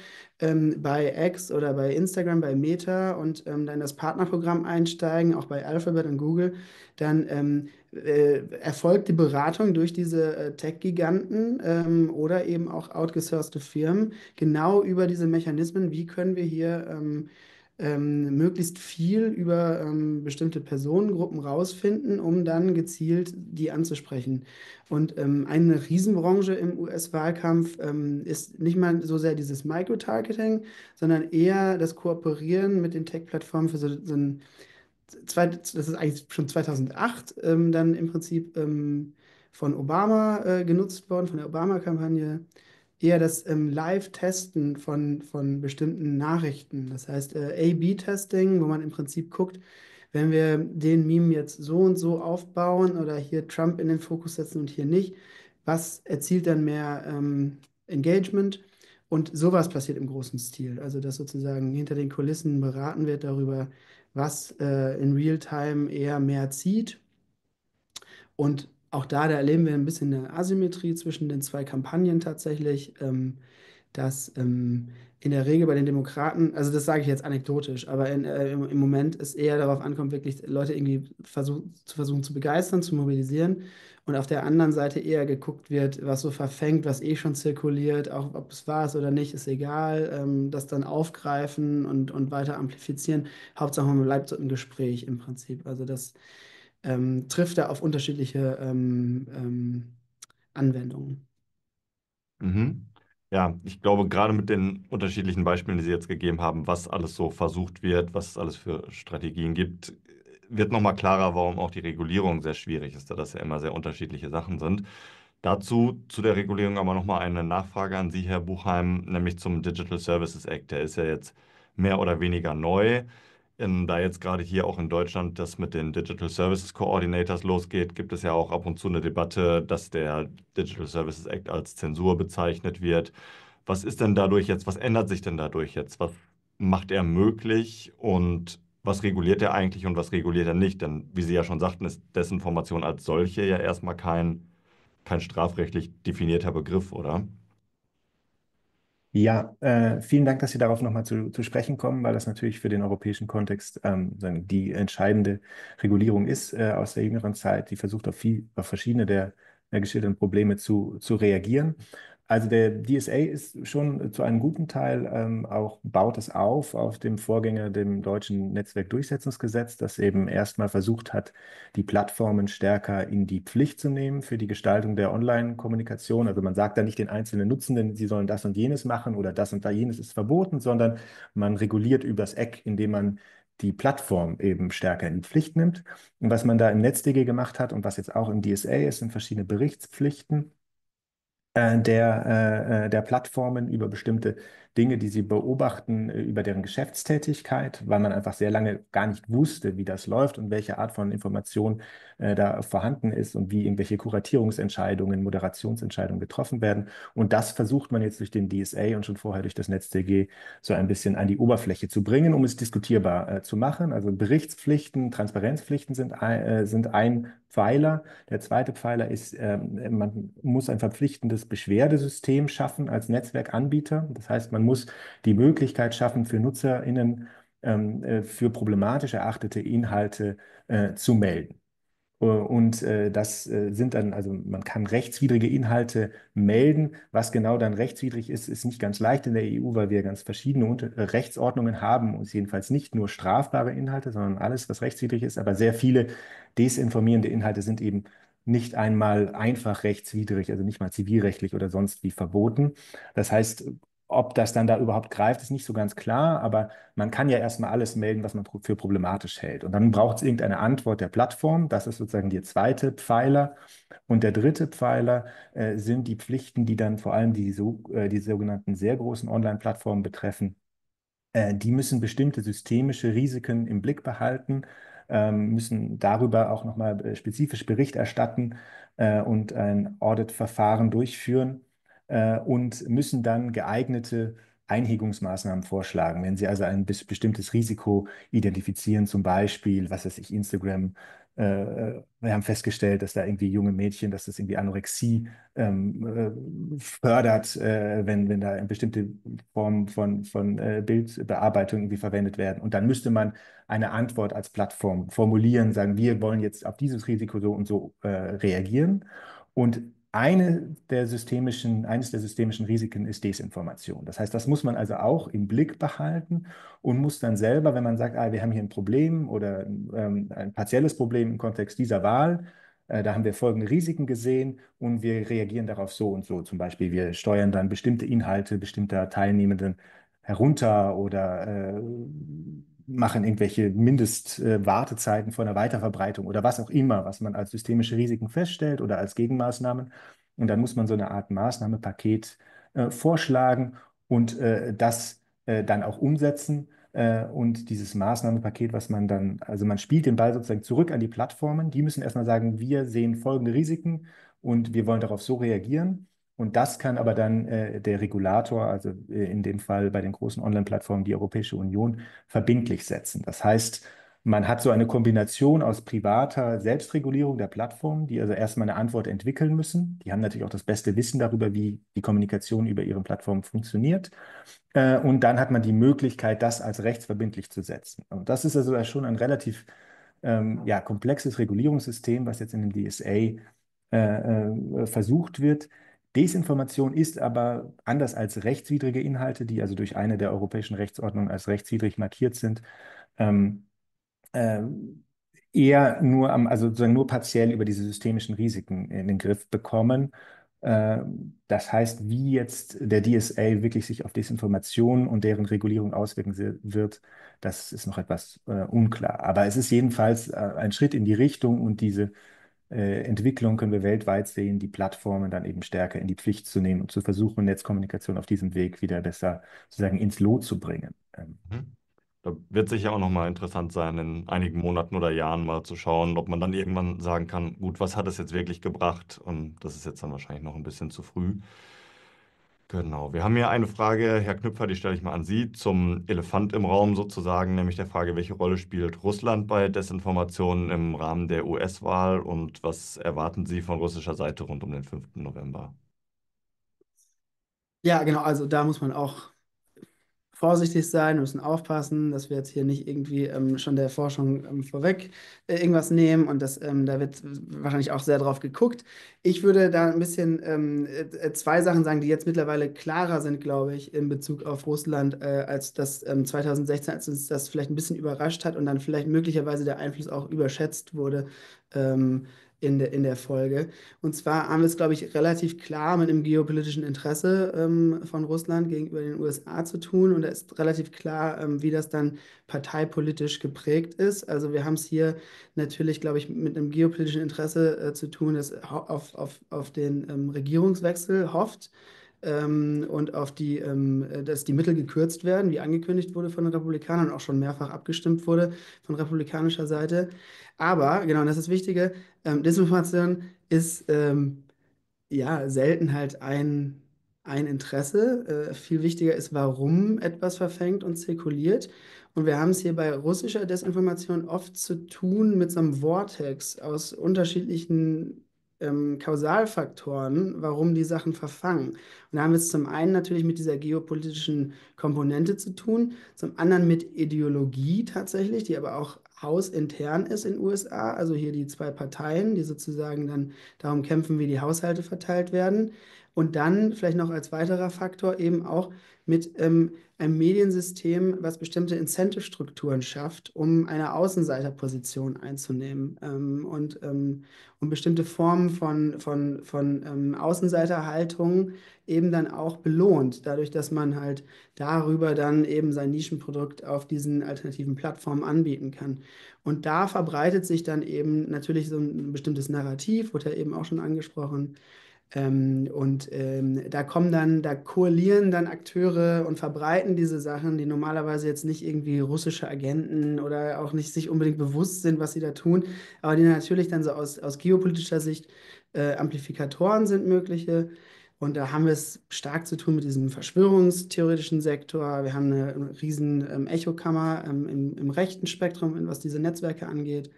ähm, bei X oder bei Instagram, bei Meta und ähm, dann das Partnerprogramm einsteigen, auch bei Alphabet und Google, dann ähm, äh, erfolgt die Beratung durch diese äh, Tech-Giganten ähm, oder eben auch outgesourcete Firmen genau über diese Mechanismen, wie können wir hier ähm, ähm, möglichst viel über ähm, bestimmte Personengruppen rausfinden, um dann gezielt die anzusprechen. Und ähm, eine Riesenbranche im US-Wahlkampf ähm, ist nicht mal so sehr dieses Micro-Targeting, sondern eher das Kooperieren mit den Tech-Plattformen für so, so ein, zwei, das ist eigentlich schon 2008 ähm, dann im Prinzip ähm, von Obama äh, genutzt worden, von der Obama-Kampagne eher das ähm, Live-Testen von, von bestimmten Nachrichten. Das heißt äh, A-B-Testing, wo man im Prinzip guckt, wenn wir den Meme jetzt so und so aufbauen oder hier Trump in den Fokus setzen und hier nicht, was erzielt dann mehr ähm, Engagement? Und sowas passiert im großen Stil. Also, dass sozusagen hinter den Kulissen beraten wird darüber, was äh, in Realtime eher mehr zieht und auch da, da erleben wir ein bisschen eine Asymmetrie zwischen den zwei Kampagnen tatsächlich, ähm, dass ähm, in der Regel bei den Demokraten, also das sage ich jetzt anekdotisch, aber in, äh, im, im, Moment ist eher darauf ankommt, wirklich Leute irgendwie versuch, zu versuchen zu begeistern, zu mobilisieren und auf der anderen Seite eher geguckt wird, was so verfängt, was eh schon zirkuliert, auch ob es war es oder nicht, ist egal, ähm, das dann aufgreifen und, und weiter amplifizieren. Hauptsache man bleibt so im Gespräch im Prinzip. Also das ähm, trifft er auf unterschiedliche ähm, ähm, Anwendungen. Mhm. Ja, ich glaube, gerade mit den unterschiedlichen Beispielen, die Sie jetzt gegeben haben, was alles so versucht wird, was es alles für Strategien gibt, wird nochmal klarer, warum auch die Regulierung sehr schwierig ist, da das ja immer sehr unterschiedliche Sachen sind. Dazu zu der Regulierung aber nochmal eine Nachfrage an Sie, Herr Buchheim, nämlich zum Digital Services Act. Der ist ja jetzt mehr oder weniger neu in, ähm, da jetzt gerade hier auch in Deutschland das mit den Digital Services Coordinators losgeht, gibt es ja auch ab und zu eine Debatte, dass der Digital Services Act als Zensur bezeichnet wird. Was ist denn dadurch jetzt, was ändert sich denn dadurch jetzt? Was macht er möglich und was reguliert er eigentlich und was reguliert er nicht? Denn wie Sie ja schon sagten, ist Desinformation als solche ja erstmal kein, kein strafrechtlich definierter Begriff, oder? Ja, äh, vielen Dank, dass Sie darauf nochmal zu, zu sprechen kommen, weil das natürlich für den europäischen Kontext ähm, die entscheidende Regulierung ist äh, aus der jüngeren Zeit, die versucht auf, viel, auf verschiedene der äh, geschilderten Probleme zu, zu reagieren. Also der DSA ist schon zu einem guten Teil ähm, auch, baut es auf, auf dem Vorgänger, dem deutschen Netzwerkdurchsetzungsgesetz, das eben erstmal versucht hat, die Plattformen stärker in die Pflicht zu nehmen für die Gestaltung der Online-Kommunikation. Also man sagt da nicht den einzelnen Nutzenden, sie sollen das und jenes machen oder das und da jenes ist verboten, sondern man reguliert übers Eck, indem man die Plattform eben stärker in die Pflicht nimmt. Und was man da im NetzDG gemacht hat und was jetzt auch im DSA ist, sind verschiedene Berichtspflichten äh, der, äh, äh, der Plattformen über bestimmte Dinge, die sie beobachten äh, über deren Geschäftstätigkeit, weil man einfach sehr lange gar nicht wusste, wie das läuft und welche Art von Information äh, da vorhanden ist und wie irgendwelche Kuratierungsentscheidungen, Moderationsentscheidungen getroffen werden. Und das versucht man jetzt durch den DSA und schon vorher durch das NetzDG so ein bisschen an die Oberfläche zu bringen, um es diskutierbar äh, zu machen. Also Berichtspflichten, Transparenzpflichten sind, äh, sind ein Pfeiler. Der zweite Pfeiler ist, ähm, man muss ein verpflichtendes Beschwerdesystem schaffen als Netzwerkanbieter. Das heißt, man man muss die Möglichkeit schaffen für NutzerInnen, ähm, äh, für problematisch erachtete Inhalte äh, zu melden. Äh, und äh, das äh, sind dann, also man kann rechtswidrige Inhalte melden. Was genau dann rechtswidrig ist, ist nicht ganz leicht in der EU, weil wir ganz verschiedene äh, Rechtsordnungen haben und jedenfalls nicht nur strafbare Inhalte, sondern alles, was rechtswidrig ist. Aber sehr viele desinformierende Inhalte sind eben nicht einmal einfach rechtswidrig, also nicht mal zivilrechtlich oder sonst wie verboten. Das heißt, ob das dann da überhaupt greift, ist nicht so ganz klar, aber man kann ja erstmal alles melden, was man für problematisch hält. Und dann braucht es irgendeine Antwort der Plattform. Das ist sozusagen der zweite Pfeiler. Und der dritte Pfeiler äh, sind die Pflichten, die dann vor allem die, so, äh, die sogenannten sehr großen Online-Plattformen betreffen. Äh, die müssen bestimmte systemische Risiken im Blick behalten ähm, müssen darüber auch nochmal äh, spezifisch Bericht erstatten äh, und ein Auditverfahren durchführen äh, und müssen dann geeignete Einhegungsmaßnahmen vorschlagen. Wenn Sie also ein bestimmtes Risiko identifizieren, zum Beispiel, was weiß ich, Instagram, äh, äh, wir haben festgestellt, dass da irgendwie junge Mädchen, dass das irgendwie Anorexie ähm, äh, fördert, äh, wenn, wenn da bestimmte Formen von, von äh, Bildbearbeitung irgendwie verwendet werden. Und dann müsste man eine Antwort als Plattform formulieren, sagen, wir wollen jetzt auf dieses Risiko so und so äh, reagieren. Und eine der systemischen, eines der systemischen Risiken ist Desinformation. Das heißt, das muss man also auch im Blick behalten und muss dann selber, wenn man sagt, ah, wir haben hier ein Problem oder ähm, ein partielles Problem im Kontext dieser Wahl, äh, da haben wir folgende Risiken gesehen und wir reagieren darauf so und so. Zum Beispiel, wir steuern dann bestimmte Inhalte bestimmter Teilnehmenden herunter oder äh, machen irgendwelche Mindestwartezeiten äh, vor einer Weiterverbreitung oder was auch immer, was man als systemische Risiken feststellt oder als Gegenmaßnahmen. Und dann muss man so eine Art Maßnahmepaket äh, vorschlagen und äh, das äh, dann auch umsetzen. Äh, und dieses Maßnahmenpaket, was man dann, also man spielt den Ball sozusagen zurück an die Plattformen. Die müssen erstmal sagen, wir sehen folgende Risiken und wir wollen darauf so reagieren. Und das kann aber dann äh, der Regulator, also äh, in dem Fall bei den großen Online-Plattformen die Europäische Union, verbindlich setzen. Das heißt, man hat so eine Kombination aus privater Selbstregulierung der Plattformen, die also erstmal eine Antwort entwickeln müssen. Die haben natürlich auch das beste Wissen darüber, wie die Kommunikation über ihren Plattformen funktioniert. Äh, und dann hat man die Möglichkeit, das als rechtsverbindlich zu setzen. Und das ist also schon ein relativ ähm, ja, komplexes Regulierungssystem, was jetzt in dem DSA äh, äh, versucht wird. Desinformation ist aber anders als rechtswidrige Inhalte, die also durch eine der europäischen Rechtsordnungen als rechtswidrig markiert sind, ähm, äh, eher nur am, also sozusagen nur partiell über diese systemischen Risiken in den Griff bekommen. Ähm, das heißt, wie jetzt der DSA wirklich sich auf Desinformation und deren Regulierung auswirken wird, das ist noch etwas äh, unklar. Aber es ist jedenfalls äh, ein Schritt in die Richtung und diese äh, Entwicklung können wir weltweit sehen, die Plattformen dann eben stärker in die Pflicht zu nehmen und zu versuchen, Netzkommunikation auf diesem Weg wieder besser sozusagen ins Lot zu bringen. Ähm. Mhm. Da wird sicher auch nochmal interessant sein, in einigen Monaten oder Jahren mal zu schauen, ob man dann irgendwann sagen kann, gut, was hat es jetzt wirklich gebracht? Und das ist jetzt dann wahrscheinlich noch ein bisschen zu früh. Genau. Wir haben hier eine Frage, Herr Knüpfer, die stelle ich mal an Sie, zum Elefant im Raum sozusagen, nämlich der Frage, welche Rolle spielt Russland bei Desinformationen im Rahmen der US-Wahl und was erwarten Sie von russischer Seite rund um den 5. November? Ja, genau. Also da muss man auch vorsichtig sein, wir müssen aufpassen, dass wir jetzt hier nicht irgendwie ähm, schon der Forschung ähm, vorweg äh, irgendwas nehmen und das, ähm, da wird wahrscheinlich auch sehr drauf geguckt. Ich würde da ein bisschen ähm, äh, äh, zwei Sachen sagen, die jetzt mittlerweile klarer sind, glaube ich, in Bezug auf Russland, äh, als das 2016, ähm, als uns das vielleicht ein bisschen überrascht hat und dann vielleicht möglicherweise der Einfluss auch überschätzt wurde ähm, in, de, in der Folge. Und zwar haben wir es, glaube ich, relativ klar mit einem geopolitischen Interesse ähm, von Russland gegenüber den USA zu tun. Und da ist relativ klar, ähm, wie das dann parteipolitisch geprägt ist. Also wir haben es hier natürlich, glaube ich, mit einem geopolitischen Interesse äh, zu tun, das auf, auf, auf den ähm, Regierungswechsel hofft. Ähm, und auf die, ähm, äh, dass die Mittel gekürzt werden, wie angekündigt wurde von den Republikanern und auch schon mehrfach abgestimmt wurde von republikanischer Seite. Aber, genau, das ist das Wichtige, ähm, Desinformation ist ähm, ja selten halt ein, ein Interesse. Äh, viel wichtiger ist, warum etwas verfängt und zirkuliert. Und wir haben es hier bei russischer Desinformation oft zu tun mit so einem Vortex aus unterschiedlichen ähm, Kausalfaktoren, warum die Sachen verfangen. Und da haben wir es zum einen natürlich mit dieser geopolitischen Komponente zu tun, zum anderen mit Ideologie tatsächlich, die aber auch hausintern ist in den USA, also hier die zwei Parteien, die sozusagen dann darum kämpfen, wie die Haushalte verteilt werden. Und dann vielleicht noch als weiterer Faktor eben auch mit ähm, einem Mediensystem, was bestimmte Incentive-Strukturen schafft, um eine Außenseiterposition einzunehmen ähm, und ähm, um bestimmte Formen von, von, von ähm, Außenseiterhaltung eben dann auch belohnt, dadurch, dass man halt darüber dann eben sein Nischenprodukt auf diesen alternativen Plattformen anbieten kann. Und da verbreitet sich dann eben natürlich so ein bestimmtes Narrativ, wurde ja eben auch schon angesprochen ähm, und ähm, da kommen dann, da koalieren dann Akteure und verbreiten diese Sachen, die normalerweise jetzt nicht irgendwie russische Agenten oder auch nicht sich unbedingt bewusst sind, was sie da tun, aber die natürlich dann so aus, aus geopolitischer Sicht äh, Amplifikatoren sind mögliche. Und da haben wir es stark zu tun mit diesem verschwörungstheoretischen Sektor. Wir haben eine riesen ähm, Echokammer ähm, im, im rechten Spektrum, was diese Netzwerke angeht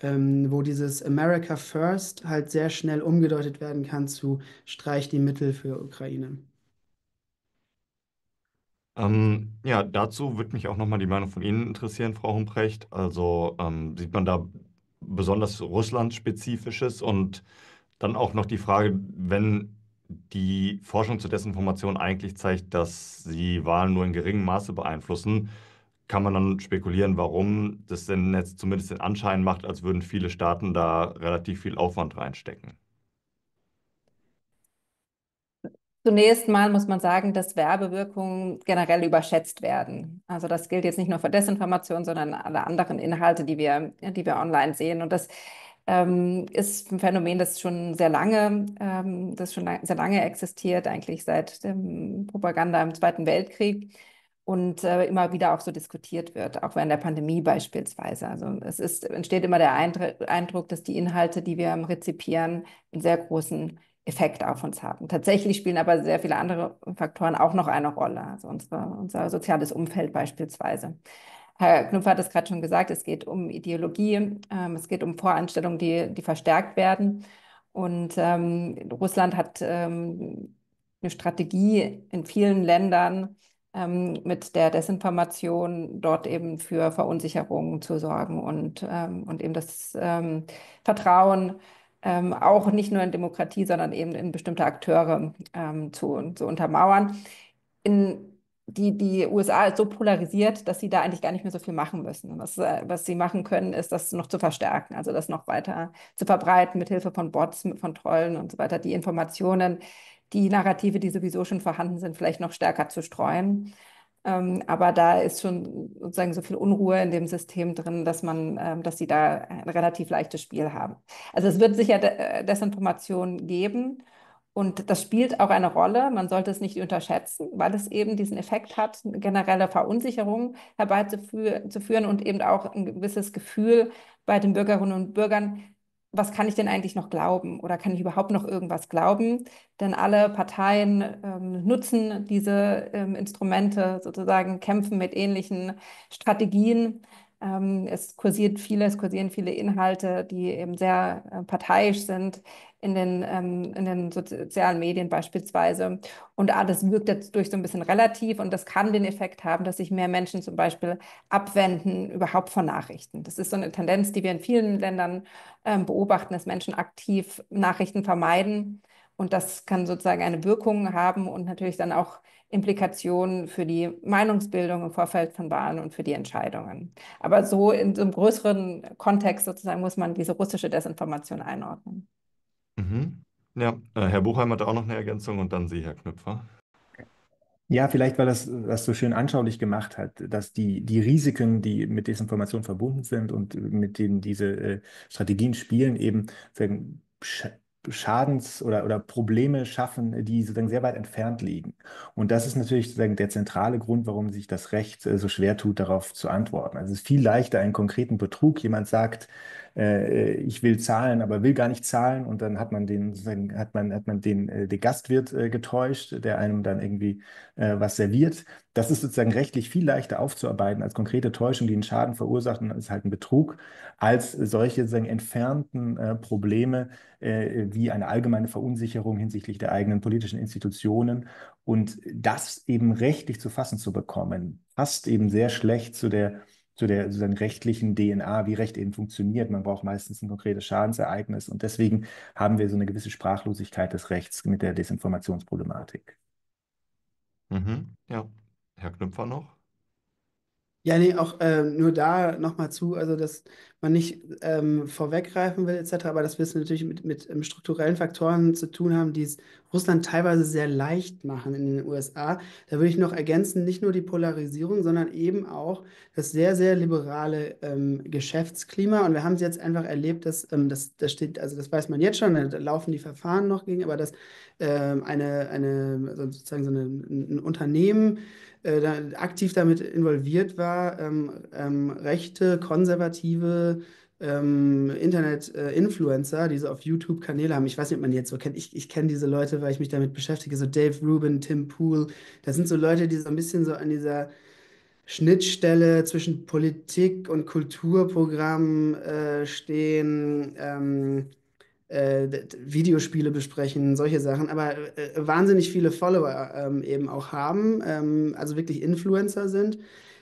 ähm, wo dieses America First halt sehr schnell umgedeutet werden kann zu Streich die Mittel für Ukraine. Ähm, ja, dazu würde mich auch nochmal die Meinung von Ihnen interessieren, Frau Humprecht. Also ähm, sieht man da besonders Russland-spezifisches und dann auch noch die Frage, wenn die Forschung zur Desinformation eigentlich zeigt, dass sie Wahlen nur in geringem Maße beeinflussen, kann man dann spekulieren, warum das denn jetzt zumindest den Anschein macht, als würden viele Staaten da relativ viel Aufwand reinstecken. Zunächst mal muss man sagen, dass Werbewirkungen generell überschätzt werden. Also das gilt jetzt nicht nur für Desinformation, sondern alle anderen Inhalte, die wir, die wir online sehen. Und das ähm, ist ein Phänomen, das schon sehr lange, ähm, das schon sehr lange existiert, eigentlich seit der Propaganda im Zweiten Weltkrieg und äh, immer wieder auch so diskutiert wird, auch während der Pandemie beispielsweise. Also es ist, entsteht immer der Eindruck, dass die Inhalte, die wir rezipieren, einen sehr großen Effekt auf uns haben. Tatsächlich spielen aber sehr viele andere Faktoren auch noch eine Rolle, also unsere, unser soziales Umfeld beispielsweise. Herr Knupfer hat es gerade schon gesagt, es geht um Ideologie, ähm, es geht um Voranstellungen, die, die verstärkt werden. Und ähm, Russland hat ähm, eine Strategie in vielen Ländern, ähm, mit der Desinformation dort eben für Verunsicherungen zu sorgen und, ähm, und eben das ähm, Vertrauen ähm, auch nicht nur in Demokratie, sondern eben in bestimmte Akteure ähm, zu, zu untermauern. In, die, die USA ist so polarisiert, dass sie da eigentlich gar nicht mehr so viel machen müssen. Was, äh, was sie machen können, ist, das noch zu verstärken, also das noch weiter zu verbreiten, mit Hilfe von Bots, von Trollen und so weiter, die Informationen die Narrative, die sowieso schon vorhanden sind, vielleicht noch stärker zu streuen. Ähm, aber da ist schon sozusagen so viel Unruhe in dem System drin, dass man, ähm, dass sie da ein relativ leichtes Spiel haben. Also es wird sicher De äh, Desinformation geben und das spielt auch eine Rolle. Man sollte es nicht unterschätzen, weil es eben diesen Effekt hat, generelle Verunsicherung herbeizuführen und eben auch ein gewisses Gefühl bei den Bürgerinnen und Bürgern, was kann ich denn eigentlich noch glauben oder kann ich überhaupt noch irgendwas glauben? Denn alle Parteien ähm, nutzen diese ähm, Instrumente, sozusagen kämpfen mit ähnlichen Strategien. Ähm, es kursiert viele, es kursieren viele Inhalte, die eben sehr äh, parteiisch sind in den, ähm, in den sozialen Medien beispielsweise. Und alles wirkt dadurch so ein bisschen relativ und das kann den Effekt haben, dass sich mehr Menschen zum Beispiel abwenden überhaupt von Nachrichten. Das ist so eine Tendenz, die wir in vielen Ländern ähm, beobachten, dass Menschen aktiv Nachrichten vermeiden und das kann sozusagen eine Wirkung haben und natürlich dann auch Implikationen für die Meinungsbildung im Vorfeld von Wahlen und für die Entscheidungen. Aber so in so einem größeren Kontext sozusagen muss man diese russische Desinformation einordnen. Mhm. Ja, äh, Herr Buchheim hat auch noch eine Ergänzung und dann Sie, Herr Knüpfer. Ja, vielleicht, weil das, das so schön anschaulich gemacht hat, dass die, die Risiken, die mit Desinformation verbunden sind und mit denen diese äh, Strategien spielen, eben Schadens- oder, oder Probleme schaffen, die sozusagen sehr weit entfernt liegen. Und das ist natürlich sozusagen der zentrale Grund, warum sich das Recht äh, so schwer tut, darauf zu antworten. Also es ist viel leichter, einen konkreten Betrug, jemand sagt, äh, äh, ich will zahlen, aber will gar nicht zahlen und dann hat man den, sozusagen, hat man, hat man den, äh, den Gastwirt äh, getäuscht, der einem dann irgendwie äh, was serviert. Das ist sozusagen rechtlich viel leichter aufzuarbeiten als konkrete Täuschung, die einen Schaden verursacht und ist halt ein Betrug, als solche sozusagen entfernten äh, Probleme äh, wie eine allgemeine Verunsicherung hinsichtlich der eigenen politischen Institutionen. Und das eben rechtlich zu fassen zu bekommen, passt eben sehr schlecht zu der zu der sozusagen rechtlichen DNA, wie Recht eben funktioniert. Man braucht meistens ein konkretes Schadensereignis und deswegen haben wir so eine gewisse Sprachlosigkeit des Rechts mit der Desinformationsproblematik. Mhm, ja. Herr Knüpfer noch? Ja, nee, auch äh, nur da nochmal zu, also dass man nicht ähm, vorweggreifen will, etc., aber dass wir es natürlich mit, mit ähm, strukturellen Faktoren zu tun haben, die es Russland teilweise sehr leicht machen in den USA. Da würde ich noch ergänzen, nicht nur die Polarisierung, sondern eben auch das sehr, sehr liberale ähm, Geschäftsklima. Und wir haben es jetzt einfach erlebt, dass ähm, das, das steht, also das weiß man jetzt schon, da laufen die Verfahren noch gegen, aber dass ähm, eine, eine also, sozusagen so eine, ein Unternehmen, äh, aktiv damit involviert war, ähm, ähm, rechte, konservative ähm, Internet-Influencer, äh, die so auf YouTube Kanäle haben. Ich weiß nicht, ob man die jetzt so kennt. Ich, ich kenne diese Leute, weil ich mich damit beschäftige. So Dave Rubin, Tim Pool. Das sind so Leute, die so ein bisschen so an dieser Schnittstelle zwischen Politik und Kulturprogramm äh, stehen. Ähm, äh, Videospiele besprechen, solche Sachen, aber äh, wahnsinnig viele Follower ähm, eben auch haben, ähm, also wirklich Influencer sind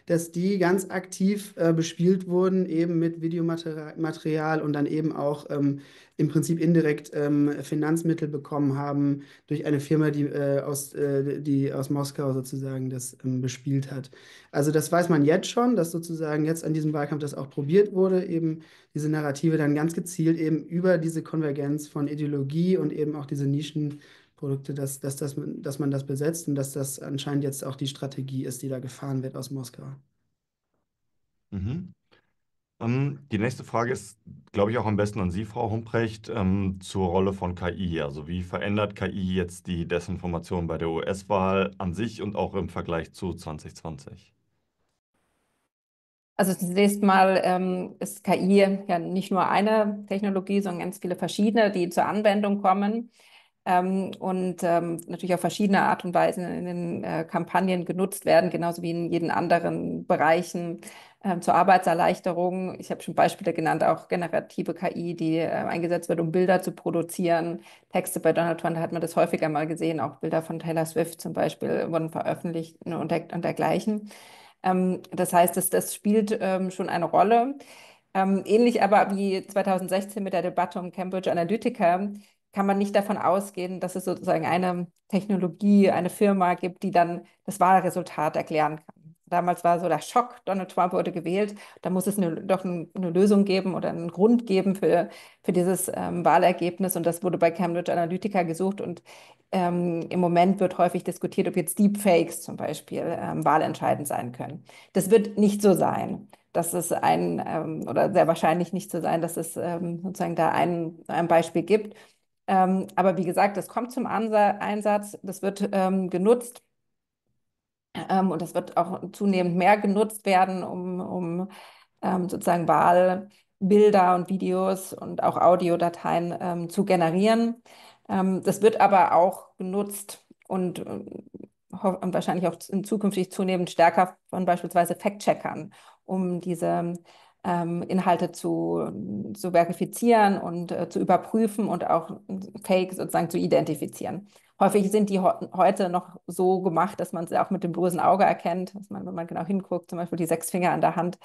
dass die ganz aktiv äh, bespielt wurden, eben mit Videomaterial und dann eben auch ähm, im Prinzip indirekt ähm, Finanzmittel bekommen haben durch eine Firma, die, äh, aus, äh, die aus Moskau sozusagen das ähm, bespielt hat. Also das weiß man jetzt schon, dass sozusagen jetzt an diesem Wahlkampf das auch probiert wurde, eben diese Narrative dann ganz gezielt eben über diese Konvergenz von Ideologie und eben auch diese Nischen Produkte, dass, dass, dass, man, dass man das besetzt und dass das anscheinend jetzt auch die Strategie ist, die da gefahren wird aus Moskau. Mhm. Um, die nächste Frage ist, glaube ich, auch am besten an Sie, Frau Humprecht, um, ähm, zur Rolle von KI. Also wie verändert KI jetzt die Desinformation bei der US-Wahl an sich und auch im Vergleich zu 2020? Also zunächst mal ähm, ist KI ja nicht nur eine Technologie, sondern ganz viele verschiedene, die zur Anwendung kommen ähm, und ähm, natürlich auf verschiedene Art und Weise in den äh, Kampagnen genutzt werden, genauso wie in jeden anderen Bereichen ähm, zur Arbeitserleichterung. Ich habe schon Beispiele genannt, auch generative KI, die äh, eingesetzt wird, um Bilder zu produzieren. Texte bei Donald Trump, da hat man das häufiger mal gesehen, auch Bilder von Taylor Swift zum Beispiel wurden veröffentlicht ne, und, der, und dergleichen. Ähm, das heißt, das, das spielt ähm, schon eine Rolle. Ähm, ähnlich aber wie 2016 mit der Debatte um Cambridge Analytica kann man nicht davon ausgehen, dass es sozusagen eine Technologie, eine Firma gibt, die dann das wahre Resultat erklären kann. Damals war so der Schock, Donald Trump wurde gewählt, da muss es eine, doch ein, eine Lösung geben oder einen Grund geben für, für dieses ähm, Wahlergebnis und das wurde bei Cambridge Analytica gesucht und ähm, im Moment wird häufig diskutiert, ob jetzt Deepfakes zum Beispiel ähm, wahlentscheidend sein können. Das wird nicht so sein dass es ein ähm, oder sehr wahrscheinlich nicht so sein, dass es ähm, sozusagen da ein, ein Beispiel gibt. Ähm, aber wie gesagt, das kommt zum Ansa Einsatz, das wird ähm, genutzt ähm, und das wird auch zunehmend mehr genutzt werden, um, um ähm, sozusagen Wahlbilder und Videos und auch Audiodateien ähm, zu generieren. Ähm, das wird aber auch genutzt und, äh, und wahrscheinlich auch in zukünftig zunehmend stärker von beispielsweise Fact-Checkern, um diese ähm, Inhalte zu, zu verifizieren und äh, zu überprüfen und auch Fake sozusagen zu identifizieren. Häufig sind die heute noch so gemacht, dass man sie auch mit dem bloßen Auge erkennt, dass man, wenn man genau hinguckt, zum Beispiel die sechs Finger an der Hand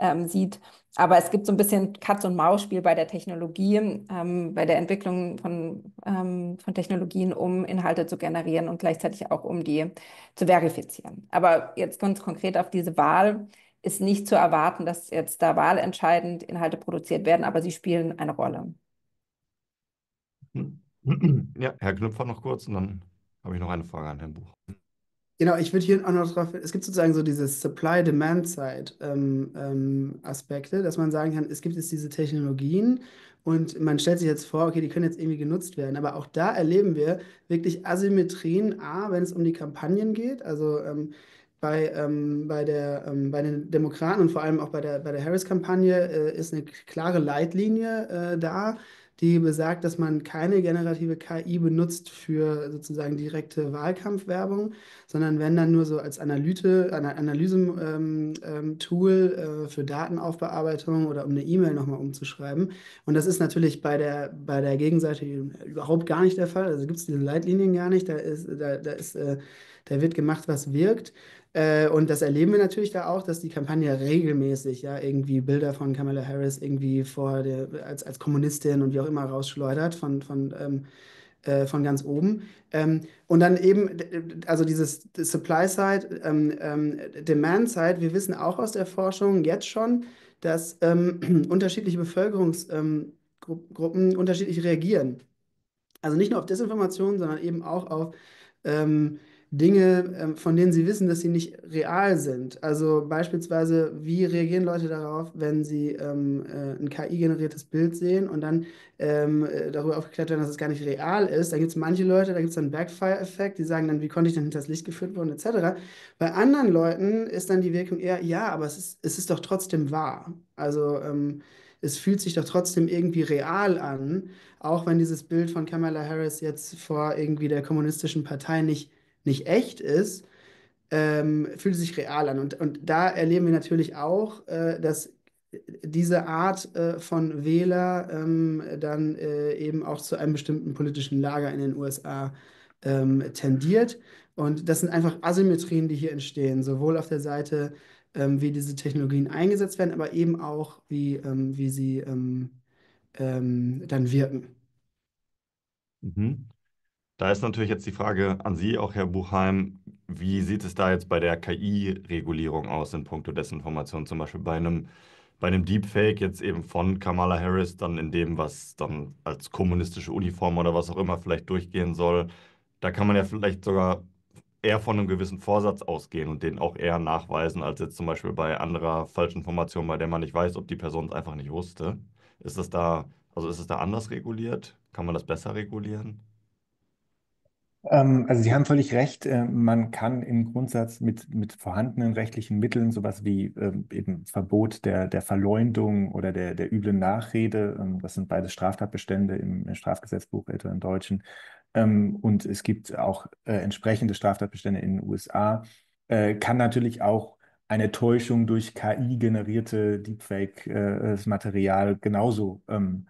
ähm, sieht. Aber es gibt so ein bisschen Katz-und-Maus-Spiel bei der Technologie, ähm, bei der Entwicklung von, ähm, von Technologien, um Inhalte zu generieren und gleichzeitig auch um die zu verifizieren. Aber jetzt ganz konkret auf diese Wahl ist nicht zu erwarten, dass jetzt da wahlentscheidend Inhalte produziert werden, aber sie spielen eine Rolle. *clears throat* Ja, Herr Knüpfer noch kurz und dann habe ich noch eine Frage an Herrn Buch. Genau, ich würde hier auch noch drauf, es gibt sozusagen so diese Supply-Demand-Side-Aspekte, ähm, ähm, dass man sagen kann, es gibt jetzt diese Technologien und man stellt sich jetzt vor, okay, die können jetzt irgendwie genutzt werden. Aber auch da erleben wir wirklich Asymmetrien, A, wenn es um die Kampagnen geht, also ähm, bei, ähm, bei, der, ähm, bei den Demokraten und vor allem auch bei der, bei der Harris-Kampagne äh, ist eine klare Leitlinie äh, da, die besagt, dass man keine generative KI benutzt für sozusagen direkte Wahlkampfwerbung, sondern wenn dann nur so als Analyse, Analyse-Tool ähm, ähm äh, für Datenaufbearbeitung oder um eine E-Mail nochmal umzuschreiben. Und das ist natürlich bei der, bei der Gegenseite überhaupt gar nicht der Fall. Also gibt es diese Leitlinien gar nicht. Da ist, da, da ist, äh, da wird gemacht, was wirkt. Äh, und das erleben wir natürlich da auch, dass die Kampagne regelmäßig ja irgendwie Bilder von Kamala Harris irgendwie vor der, als, als Kommunistin und wie auch immer rausschleudert von, von ähm, äh, von ganz oben. Ähm, und dann eben, also dieses Supply-Side, ähm, ähm, Demand-Side, wir wissen auch aus der Forschung jetzt schon, dass *clears throat* unterschiedliche Bevölkerungsgruppen unterschiedlich reagieren. Also nicht nur auf Desinformation, sondern eben auch auf Dinge, ähm, von denen sie wissen, dass sie nicht real sind. Also beispielsweise, wie reagieren Leute darauf, wenn sie ähm, äh, ein KI-generiertes Bild sehen und dann ähm, äh, darüber aufgeklärt werden, dass es gar nicht real ist. Da gibt es manche Leute, da gibt es dann einen Backfire-Effekt, die sagen dann, wie konnte ich denn hinters Licht geführt werden, etc. Bei anderen Leuten ist dann die Wirkung eher, ja, aber es ist, es ist doch trotzdem wahr. Also ähm, es fühlt sich doch trotzdem irgendwie real an, auch wenn dieses Bild von Kamala Harris jetzt vor irgendwie der kommunistischen Partei nicht nicht echt ist, ähm, fühlt sich real an. Und, und da erleben wir natürlich auch, äh, dass diese Art äh, von Wähler ähm, dann äh, eben auch zu einem bestimmten politischen Lager in den USA ähm, tendiert. Und das sind einfach Asymmetrien, die hier entstehen, sowohl auf der Seite, ähm, wie diese Technologien eingesetzt werden, aber eben auch, wie, ähm, wie sie ähm, dann wirken. Mhm. Da ist natürlich jetzt die Frage an Sie auch, Herr Buchheim, wie sieht es da jetzt bei der KI-Regulierung aus in puncto Desinformation, zum Beispiel bei einem, bei einem Deepfake jetzt eben von Kamala Harris, dann in dem, was dann als kommunistische Uniform oder was auch immer vielleicht durchgehen soll, da kann man ja vielleicht sogar eher von einem gewissen Vorsatz ausgehen und den auch eher nachweisen, als jetzt zum Beispiel bei anderer Falschinformation, bei der man nicht weiß, ob die Person es einfach nicht wusste. Ist das da, also ist es da anders reguliert? Kann man das besser regulieren? Ähm, also Sie haben völlig recht, äh, man kann im Grundsatz mit, mit vorhandenen rechtlichen Mitteln sowas wie ähm, eben Verbot der, der Verleumdung oder der, der üblen Nachrede, ähm, das sind beide Straftatbestände im Strafgesetzbuch etwa im Deutschen, und es gibt auch äh, entsprechende Straftatbestände in den USA, äh, kann natürlich auch eine Täuschung durch KI generierte Deepfake-Material genauso ähm,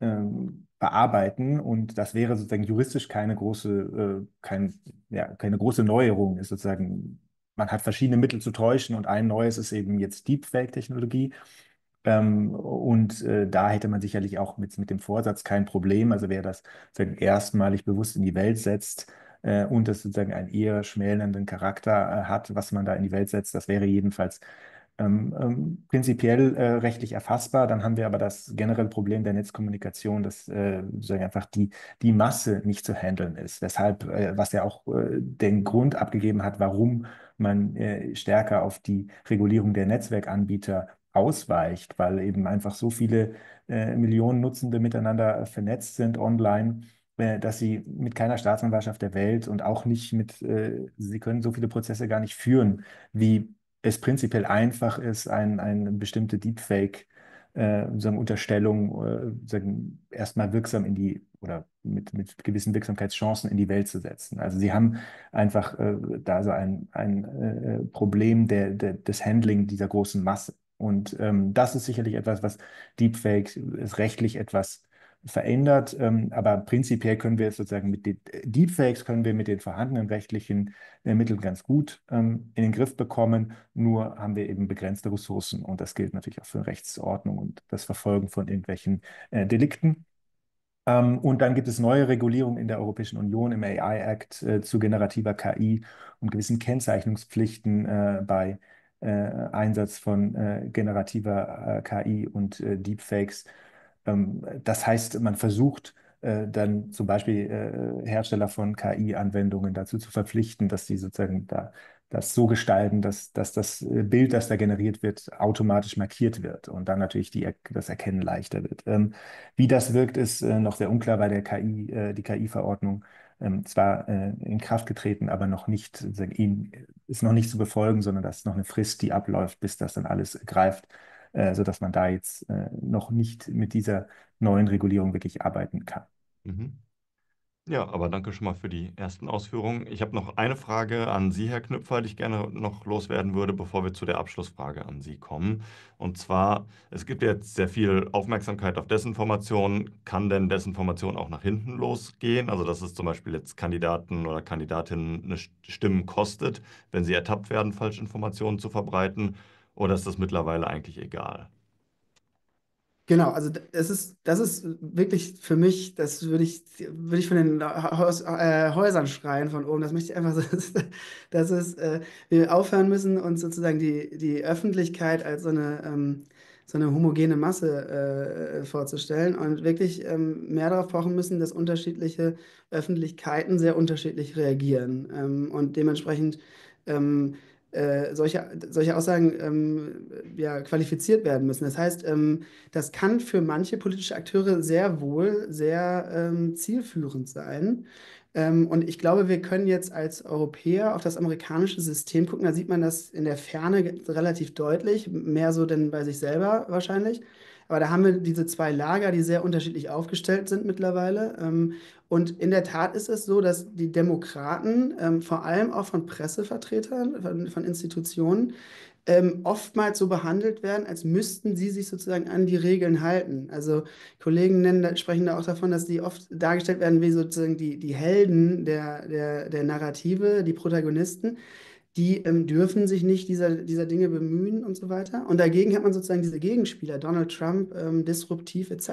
ähm, bearbeiten. Und das wäre sozusagen juristisch keine große, äh, kein, ja, keine große Neuerung. Ist sozusagen, man hat verschiedene Mittel zu täuschen und ein neues ist eben jetzt Deepfake-Technologie. Ähm, und äh, da hätte man sicherlich auch mit, mit dem Vorsatz kein Problem. Also wer das sozusagen erstmalig bewusst in die Welt setzt, äh, und das sozusagen einen eher schmälernden Charakter äh, hat, was man da in die Welt setzt, das wäre jedenfalls ähm, ähm, prinzipiell äh, rechtlich erfassbar. Dann haben wir aber das generelle Problem der Netzkommunikation, dass äh, einfach die, die Masse nicht zu handeln ist. Weshalb, äh, was ja auch äh, den Grund abgegeben hat, warum man äh, stärker auf die Regulierung der Netzwerkanbieter ausweicht, weil eben einfach so viele äh, Millionen Nutzende miteinander vernetzt sind online dass sie mit keiner Staatsanwaltschaft der Welt und auch nicht mit, äh, sie können so viele Prozesse gar nicht führen, wie es prinzipiell einfach ist, ein, eine bestimmte Deepfake, äh, Unterstellung, äh, sagen, erstmal wirksam in die oder mit, mit gewissen Wirksamkeitschancen in die Welt zu setzen. Also sie haben einfach äh, da so ein, ein äh, Problem der, der, des Handling dieser großen Masse. Und ähm, das ist sicherlich etwas, was Deepfake ist rechtlich etwas verändert. Ähm, aber prinzipiell können wir sozusagen mit den äh, Deepfakes, können wir mit den vorhandenen rechtlichen äh, Mitteln ganz gut ähm, in den Griff bekommen. Nur haben wir eben begrenzte Ressourcen und das gilt natürlich auch für Rechtsordnung und das Verfolgen von irgendwelchen äh, Delikten. Ähm, und dann gibt es neue Regulierungen in der Europäischen Union im AI Act äh, zu generativer KI und gewissen Kennzeichnungspflichten äh, bei äh, Einsatz von generativer KI und Deepfakes. Ähm, das heißt, man versucht äh, dann zum Beispiel äh, Hersteller von KI-Anwendungen dazu zu verpflichten, dass sie sozusagen da das so gestalten, dass, dass das äh, Bild, das da generiert wird, automatisch markiert wird und dann natürlich die, das Erkennen leichter wird. Ähm, wie das wirkt, ist äh, noch sehr unklar, weil der KI, äh, die KI-Verordnung ähm, zwar äh, in Kraft getreten, aber noch nicht, in, ist noch nicht zu befolgen, sondern das ist noch eine Frist, die abläuft, bis das dann alles greift äh, sodass man da jetzt äh, noch nicht mit dieser neuen Regulierung wirklich arbeiten kann. Mhm. Ja, aber danke schon mal für die ersten Ausführungen. Ich habe noch eine Frage an Sie, Herr Knüpfer, die ich gerne noch loswerden würde, bevor wir zu der Abschlussfrage an Sie kommen. Und zwar, es gibt jetzt sehr viel Aufmerksamkeit auf Desinformation. Kann denn Desinformation auch nach hinten losgehen? Also, dass es zum Beispiel jetzt Kandidaten oder Kandidatinnen eine Stimme kostet, wenn sie ertappt werden, falsche Informationen zu verbreiten. Oder ist das mittlerweile eigentlich egal? Genau, also das ist, das ist wirklich für mich, das würde ich, würde ich von den Haus, äh, Häusern schreien von oben. Das möchte ich einfach so, *laughs* dass es, äh, wir aufhören müssen, uns sozusagen die, die Öffentlichkeit als so eine, ähm, so eine homogene Masse äh, vorzustellen und wirklich ähm, mehr darauf pochen müssen, dass unterschiedliche Öffentlichkeiten sehr unterschiedlich reagieren ähm, und dementsprechend ähm, äh, solche, solche Aussagen ähm, ja, qualifiziert werden müssen. Das heißt, ähm, das kann für manche politische Akteure sehr wohl sehr ähm, zielführend sein. Ähm, und ich glaube, wir können jetzt als Europäer auf das amerikanische System gucken. Da sieht man das in der Ferne relativ deutlich, mehr so denn bei sich selber wahrscheinlich. Aber da haben wir diese zwei Lager, die sehr unterschiedlich aufgestellt sind mittlerweile. Ähm, und in der Tat ist es so, dass die Demokraten, ähm, vor allem auch von Pressevertretern, von, von Institutionen, ähm, oftmals so behandelt werden, als müssten sie sich sozusagen an die Regeln halten. Also Kollegen nennen, sprechen da auch davon, dass die oft dargestellt werden wie sozusagen die, die Helden der, der, der Narrative, die Protagonisten die ähm, dürfen sich nicht dieser, dieser Dinge bemühen und so weiter. Und dagegen hat man sozusagen diese Gegenspieler, Donald Trump, ähm, disruptiv etc.,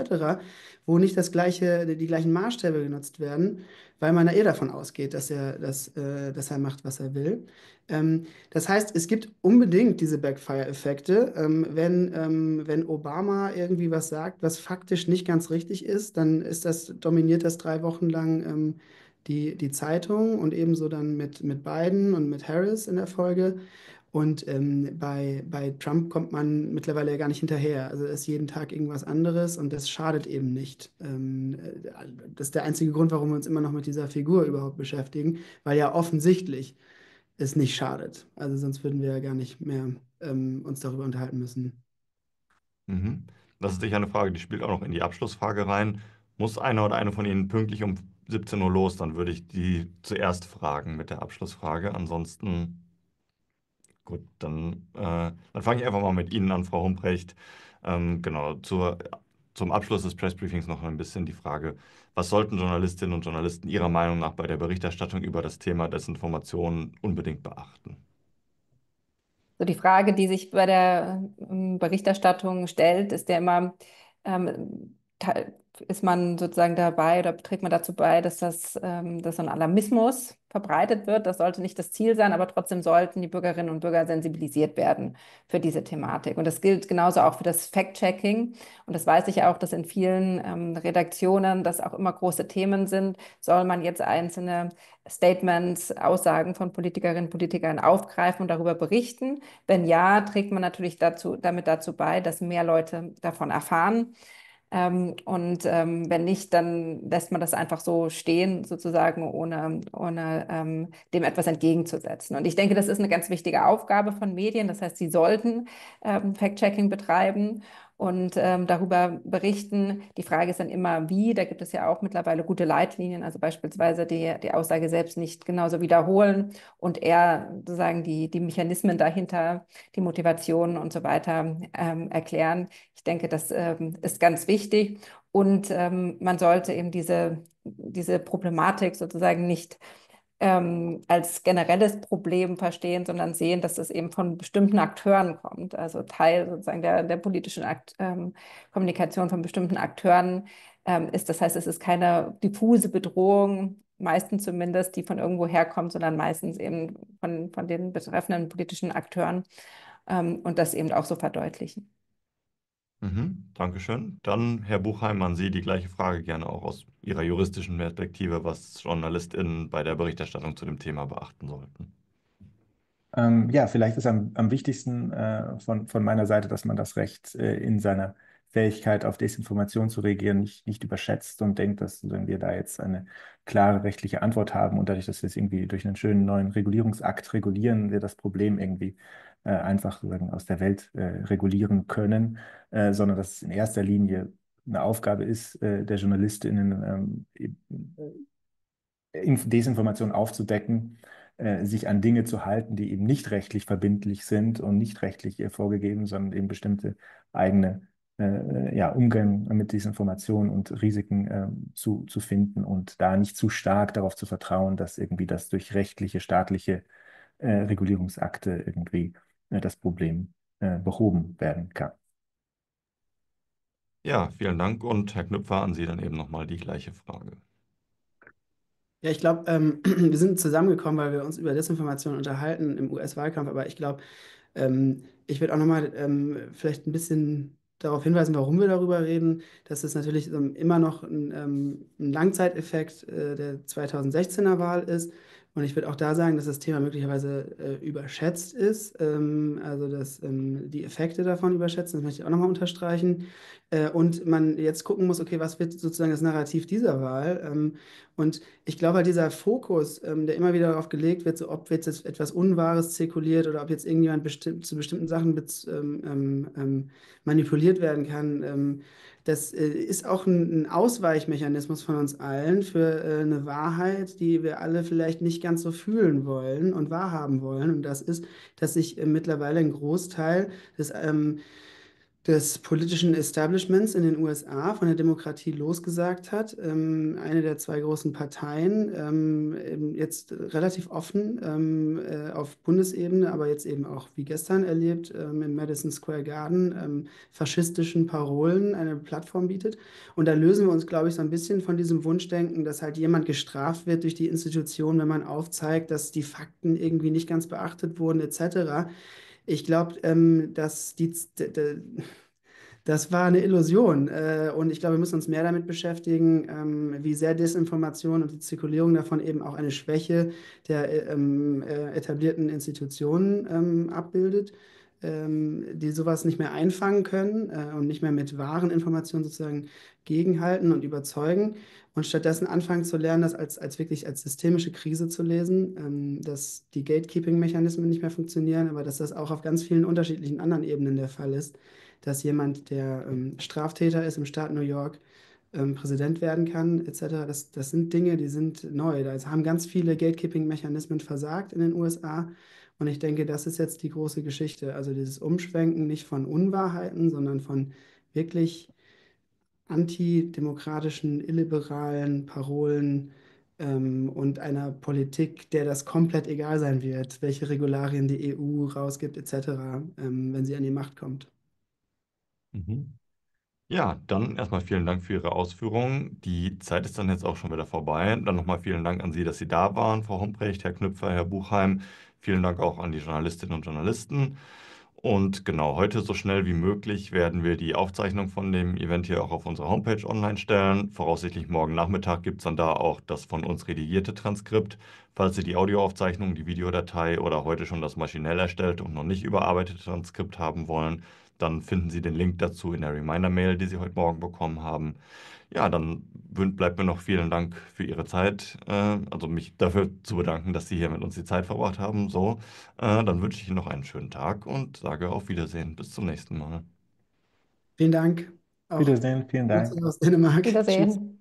wo nicht das gleiche, die, die gleichen Maßstäbe genutzt werden, weil man da eher davon ausgeht, dass er, dass, äh, dass er macht, was er will. Ähm, das heißt, es gibt unbedingt diese Backfire-Effekte. Ähm, wenn, ähm, wenn Obama irgendwie was sagt, was faktisch nicht ganz richtig ist, dann ist das, dominiert das drei Wochen lang ähm, die, die Zeitung und ebenso dann mit, mit Biden und mit Harris in der Folge. Und ähm, bei, bei Trump kommt man mittlerweile ja gar nicht hinterher. Also ist jeden Tag irgendwas anderes und das schadet eben nicht. Ähm, äh, das ist der einzige Grund, warum wir uns immer noch mit dieser Figur überhaupt beschäftigen, weil ja offensichtlich es nicht schadet. Also sonst würden wir ja gar nicht mehr ähm, uns darüber unterhalten müssen. Mhm. Das ist sicher eine Frage, die spielt auch noch in die Abschlussfrage rein. Muss einer oder eine von Ihnen pünktlich um 17 Uhr los, dann würde ich die zuerst fragen mit der Abschlussfrage. Ansonsten, gut, dann, äh, dann fange ich einfach mal mit Ihnen an, Frau Humprecht. Ähm, genau, zur, zum Abschluss des Pressbriefings noch ein bisschen die Frage, was sollten Journalistinnen und Journalisten Ihrer Meinung nach bei der Berichterstattung über das Thema Desinformation unbedingt beachten? So die Frage, die sich bei der ähm, Berichterstattung stellt, ist ja immer, ähm, ist man sozusagen dabei oder trägt man dazu bei, dass das ähm, dass so ein Alarmismus verbreitet wird. Das sollte nicht das Ziel sein, aber trotzdem sollten die Bürgerinnen und Bürger sensibilisiert werden für diese Thematik. Und das gilt genauso auch für das Fact-Checking. Und das weiß ich auch, dass in vielen ähm, Redaktionen das auch immer große Themen sind. Soll man jetzt einzelne Statements, Aussagen von Politikerinnen und Politikern aufgreifen und darüber berichten? Wenn ja, trägt man natürlich dazu, damit dazu bei, dass mehr Leute davon erfahren. Ähm, und ähm, wenn nicht, dann lässt man das einfach so stehen, sozusagen, ohne, ohne ähm, dem etwas entgegenzusetzen. Und ich denke, das ist eine ganz wichtige Aufgabe von Medien. Das heißt, sie sollten ähm, Fact-Checking betreiben und ähm, darüber berichten. Die Frage ist dann immer, wie. Da gibt es ja auch mittlerweile gute Leitlinien, also beispielsweise die, die Aussage selbst nicht genauso wiederholen und eher sozusagen die, die Mechanismen dahinter, die Motivationen und so weiter ähm, erklären. Ich denke, das ähm, ist ganz wichtig und ähm, man sollte eben diese, diese Problematik sozusagen nicht ähm, als generelles Problem verstehen, sondern sehen, dass es eben von bestimmten Akteuren kommt. Also Teil sozusagen der, der politischen Akt, ähm, Kommunikation von bestimmten Akteuren ähm, ist. Das heißt, es ist keine diffuse Bedrohung, meistens zumindest, die von irgendwo herkommt, sondern meistens eben von, von den betreffenden politischen Akteuren ähm, und das eben auch so verdeutlichen. Mhm, Dankeschön. Dann, Herr Buchheim, an Sie die gleiche Frage gerne auch aus Ihrer juristischen Perspektive, was JournalistInnen bei der Berichterstattung zu dem Thema beachten sollten. Ähm, ja, vielleicht ist am, am wichtigsten äh, von, von, meiner Seite, dass man das Recht äh, in seiner Fähigkeit auf Desinformation zu reagieren nicht, nicht überschätzt und denkt, dass wenn wir da jetzt eine klare rechtliche Antwort haben und dadurch, dass wir es irgendwie durch einen schönen neuen Regulierungsakt regulieren, wir das Problem irgendwie äh, einfach sozusagen aus der Welt äh, regulieren können, äh, sondern dass es in erster Linie eine Aufgabe ist, äh, der JournalistInnen ähm, äh, Desinformation aufzudecken, äh, sich an Dinge zu halten, die eben nicht rechtlich verbindlich sind und nicht rechtlich vorgegeben, sondern eben bestimmte eigene äh, ja, Umgang mit diesen Informationen und Risiken äh, zu, zu finden und da nicht zu stark darauf zu vertrauen, dass irgendwie das durch rechtliche, staatliche äh, Regulierungsakte irgendwie äh, das Problem äh, behoben werden kann. Ja, vielen Dank und Herr Knüpfer, an Sie dann eben nochmal die gleiche Frage. Ja, ich glaube, ähm, *clears throat* wir sind zusammengekommen, weil wir uns über Desinformation unterhalten im US-Wahlkampf, aber ich glaube, ähm, ich würde auch nochmal ähm, vielleicht ein bisschen darauf hinweisen, warum wir darüber reden, dass es natürlich ähm, immer noch ein, ähm, ein Langzeiteffekt äh, der 2016er Wahl ist. Und ich würde auch da sagen, dass das Thema möglicherweise äh, überschätzt ist, ähm, also dass ähm, die Effekte davon überschätzt, das möchte ich auch nochmal unterstreichen. Äh, und man jetzt gucken muss, okay, was wird sozusagen das Narrativ dieser Wahl? Ähm, und ich glaube, halt dieser Fokus, ähm, der immer wieder darauf gelegt wird, so ob jetzt etwas Unwahres zirkuliert oder ob jetzt irgendjemand besti zu bestimmten Sachen ähm, ähm, manipuliert werden kann, das äh, ist auch ein, ein, Ausweichmechanismus von uns allen für äh, eine Wahrheit, die wir alle vielleicht nicht ganz so fühlen wollen und wahrhaben wollen. Und das ist, dass sich äh, mittlerweile ein Großteil des ähm, des politischen Establishments in den USA von der Demokratie losgesagt hat. Ähm, eine der zwei großen Parteien, ähm, jetzt relativ offen ähm, äh, auf Bundesebene, aber jetzt eben auch wie gestern erlebt, ähm, im Madison Square Garden ähm, faschistischen Parolen eine Plattform bietet. Und da lösen wir uns, glaube ich, so ein bisschen von diesem Wunschdenken, dass halt jemand gestraft wird durch die Institution, wenn man aufzeigt, dass die Fakten irgendwie nicht ganz beachtet wurden, etc. Ich glaube, ähm, dass die, das war eine Illusion. Äh, und ich glaube, wir müssen uns mehr damit beschäftigen, ähm, wie sehr Desinformation und die Zirkulierung davon eben auch eine Schwäche der äh, ähm, äh, etablierten Institutionen ähm, abbildet. Ähm, die sowas nicht mehr einfangen können äh, und nicht mehr mit wahren Informationen sozusagen gegenhalten und überzeugen und stattdessen anfangen zu lernen, das als, als wirklich als systemische Krise zu lesen, ähm, dass die Gatekeeping-Mechanismen nicht mehr funktionieren, aber dass das auch auf ganz vielen unterschiedlichen anderen Ebenen der Fall ist, dass jemand, der ähm, Straftäter ist im Staat New York, Präsident werden kann, etc. Das, das sind Dinge, die sind neu. Da haben ganz viele Gatekeeping-Mechanismen versagt in den USA. Und ich denke, das ist jetzt die große Geschichte. Also dieses Umschwenken nicht von Unwahrheiten, sondern von wirklich antidemokratischen, illiberalen Parolen ähm, und einer Politik, der das komplett egal sein wird, welche Regularien die EU rausgibt etc., ähm, wenn sie an die Macht kommt. Mhm. Ja, dann erstmal vielen Dank für Ihre Ausführungen. Die Zeit ist dann jetzt auch schon wieder vorbei. Dann nochmal vielen Dank an Sie, dass Sie da waren, Frau Humprecht, Herr Knüpfer, Herr Buchheim. Vielen Dank auch an die Journalistinnen und Journalisten. Und genau, heute so schnell wie möglich werden wir die Aufzeichnung von dem Event hier auch auf unserer Homepage online stellen. Voraussichtlich morgen Nachmittag gibt es dann da auch das von uns redigierte Transkript. Falls ihr die Audioaufzeichnung, die Videodatei oder heute schon das maschinell erstellte und noch nicht überarbeitete Transkript haben wollen, dann finden Sie den Link dazu in der Reminder-Mail, die Sie heute Morgen bekommen haben. Ja, dann bleibt mir noch vielen Dank für Ihre Zeit, äh, also mich dafür zu bedanken, dass Sie hier mit uns die Zeit verbracht haben. So, äh, dann wünsche ich Ihnen noch einen schönen Tag und sage auf Wiedersehen. Bis zum nächsten Mal. Vielen Dank. Auch Wiedersehen, vielen Dank. Aus Dänemark. Wiedersehen. Tschüss.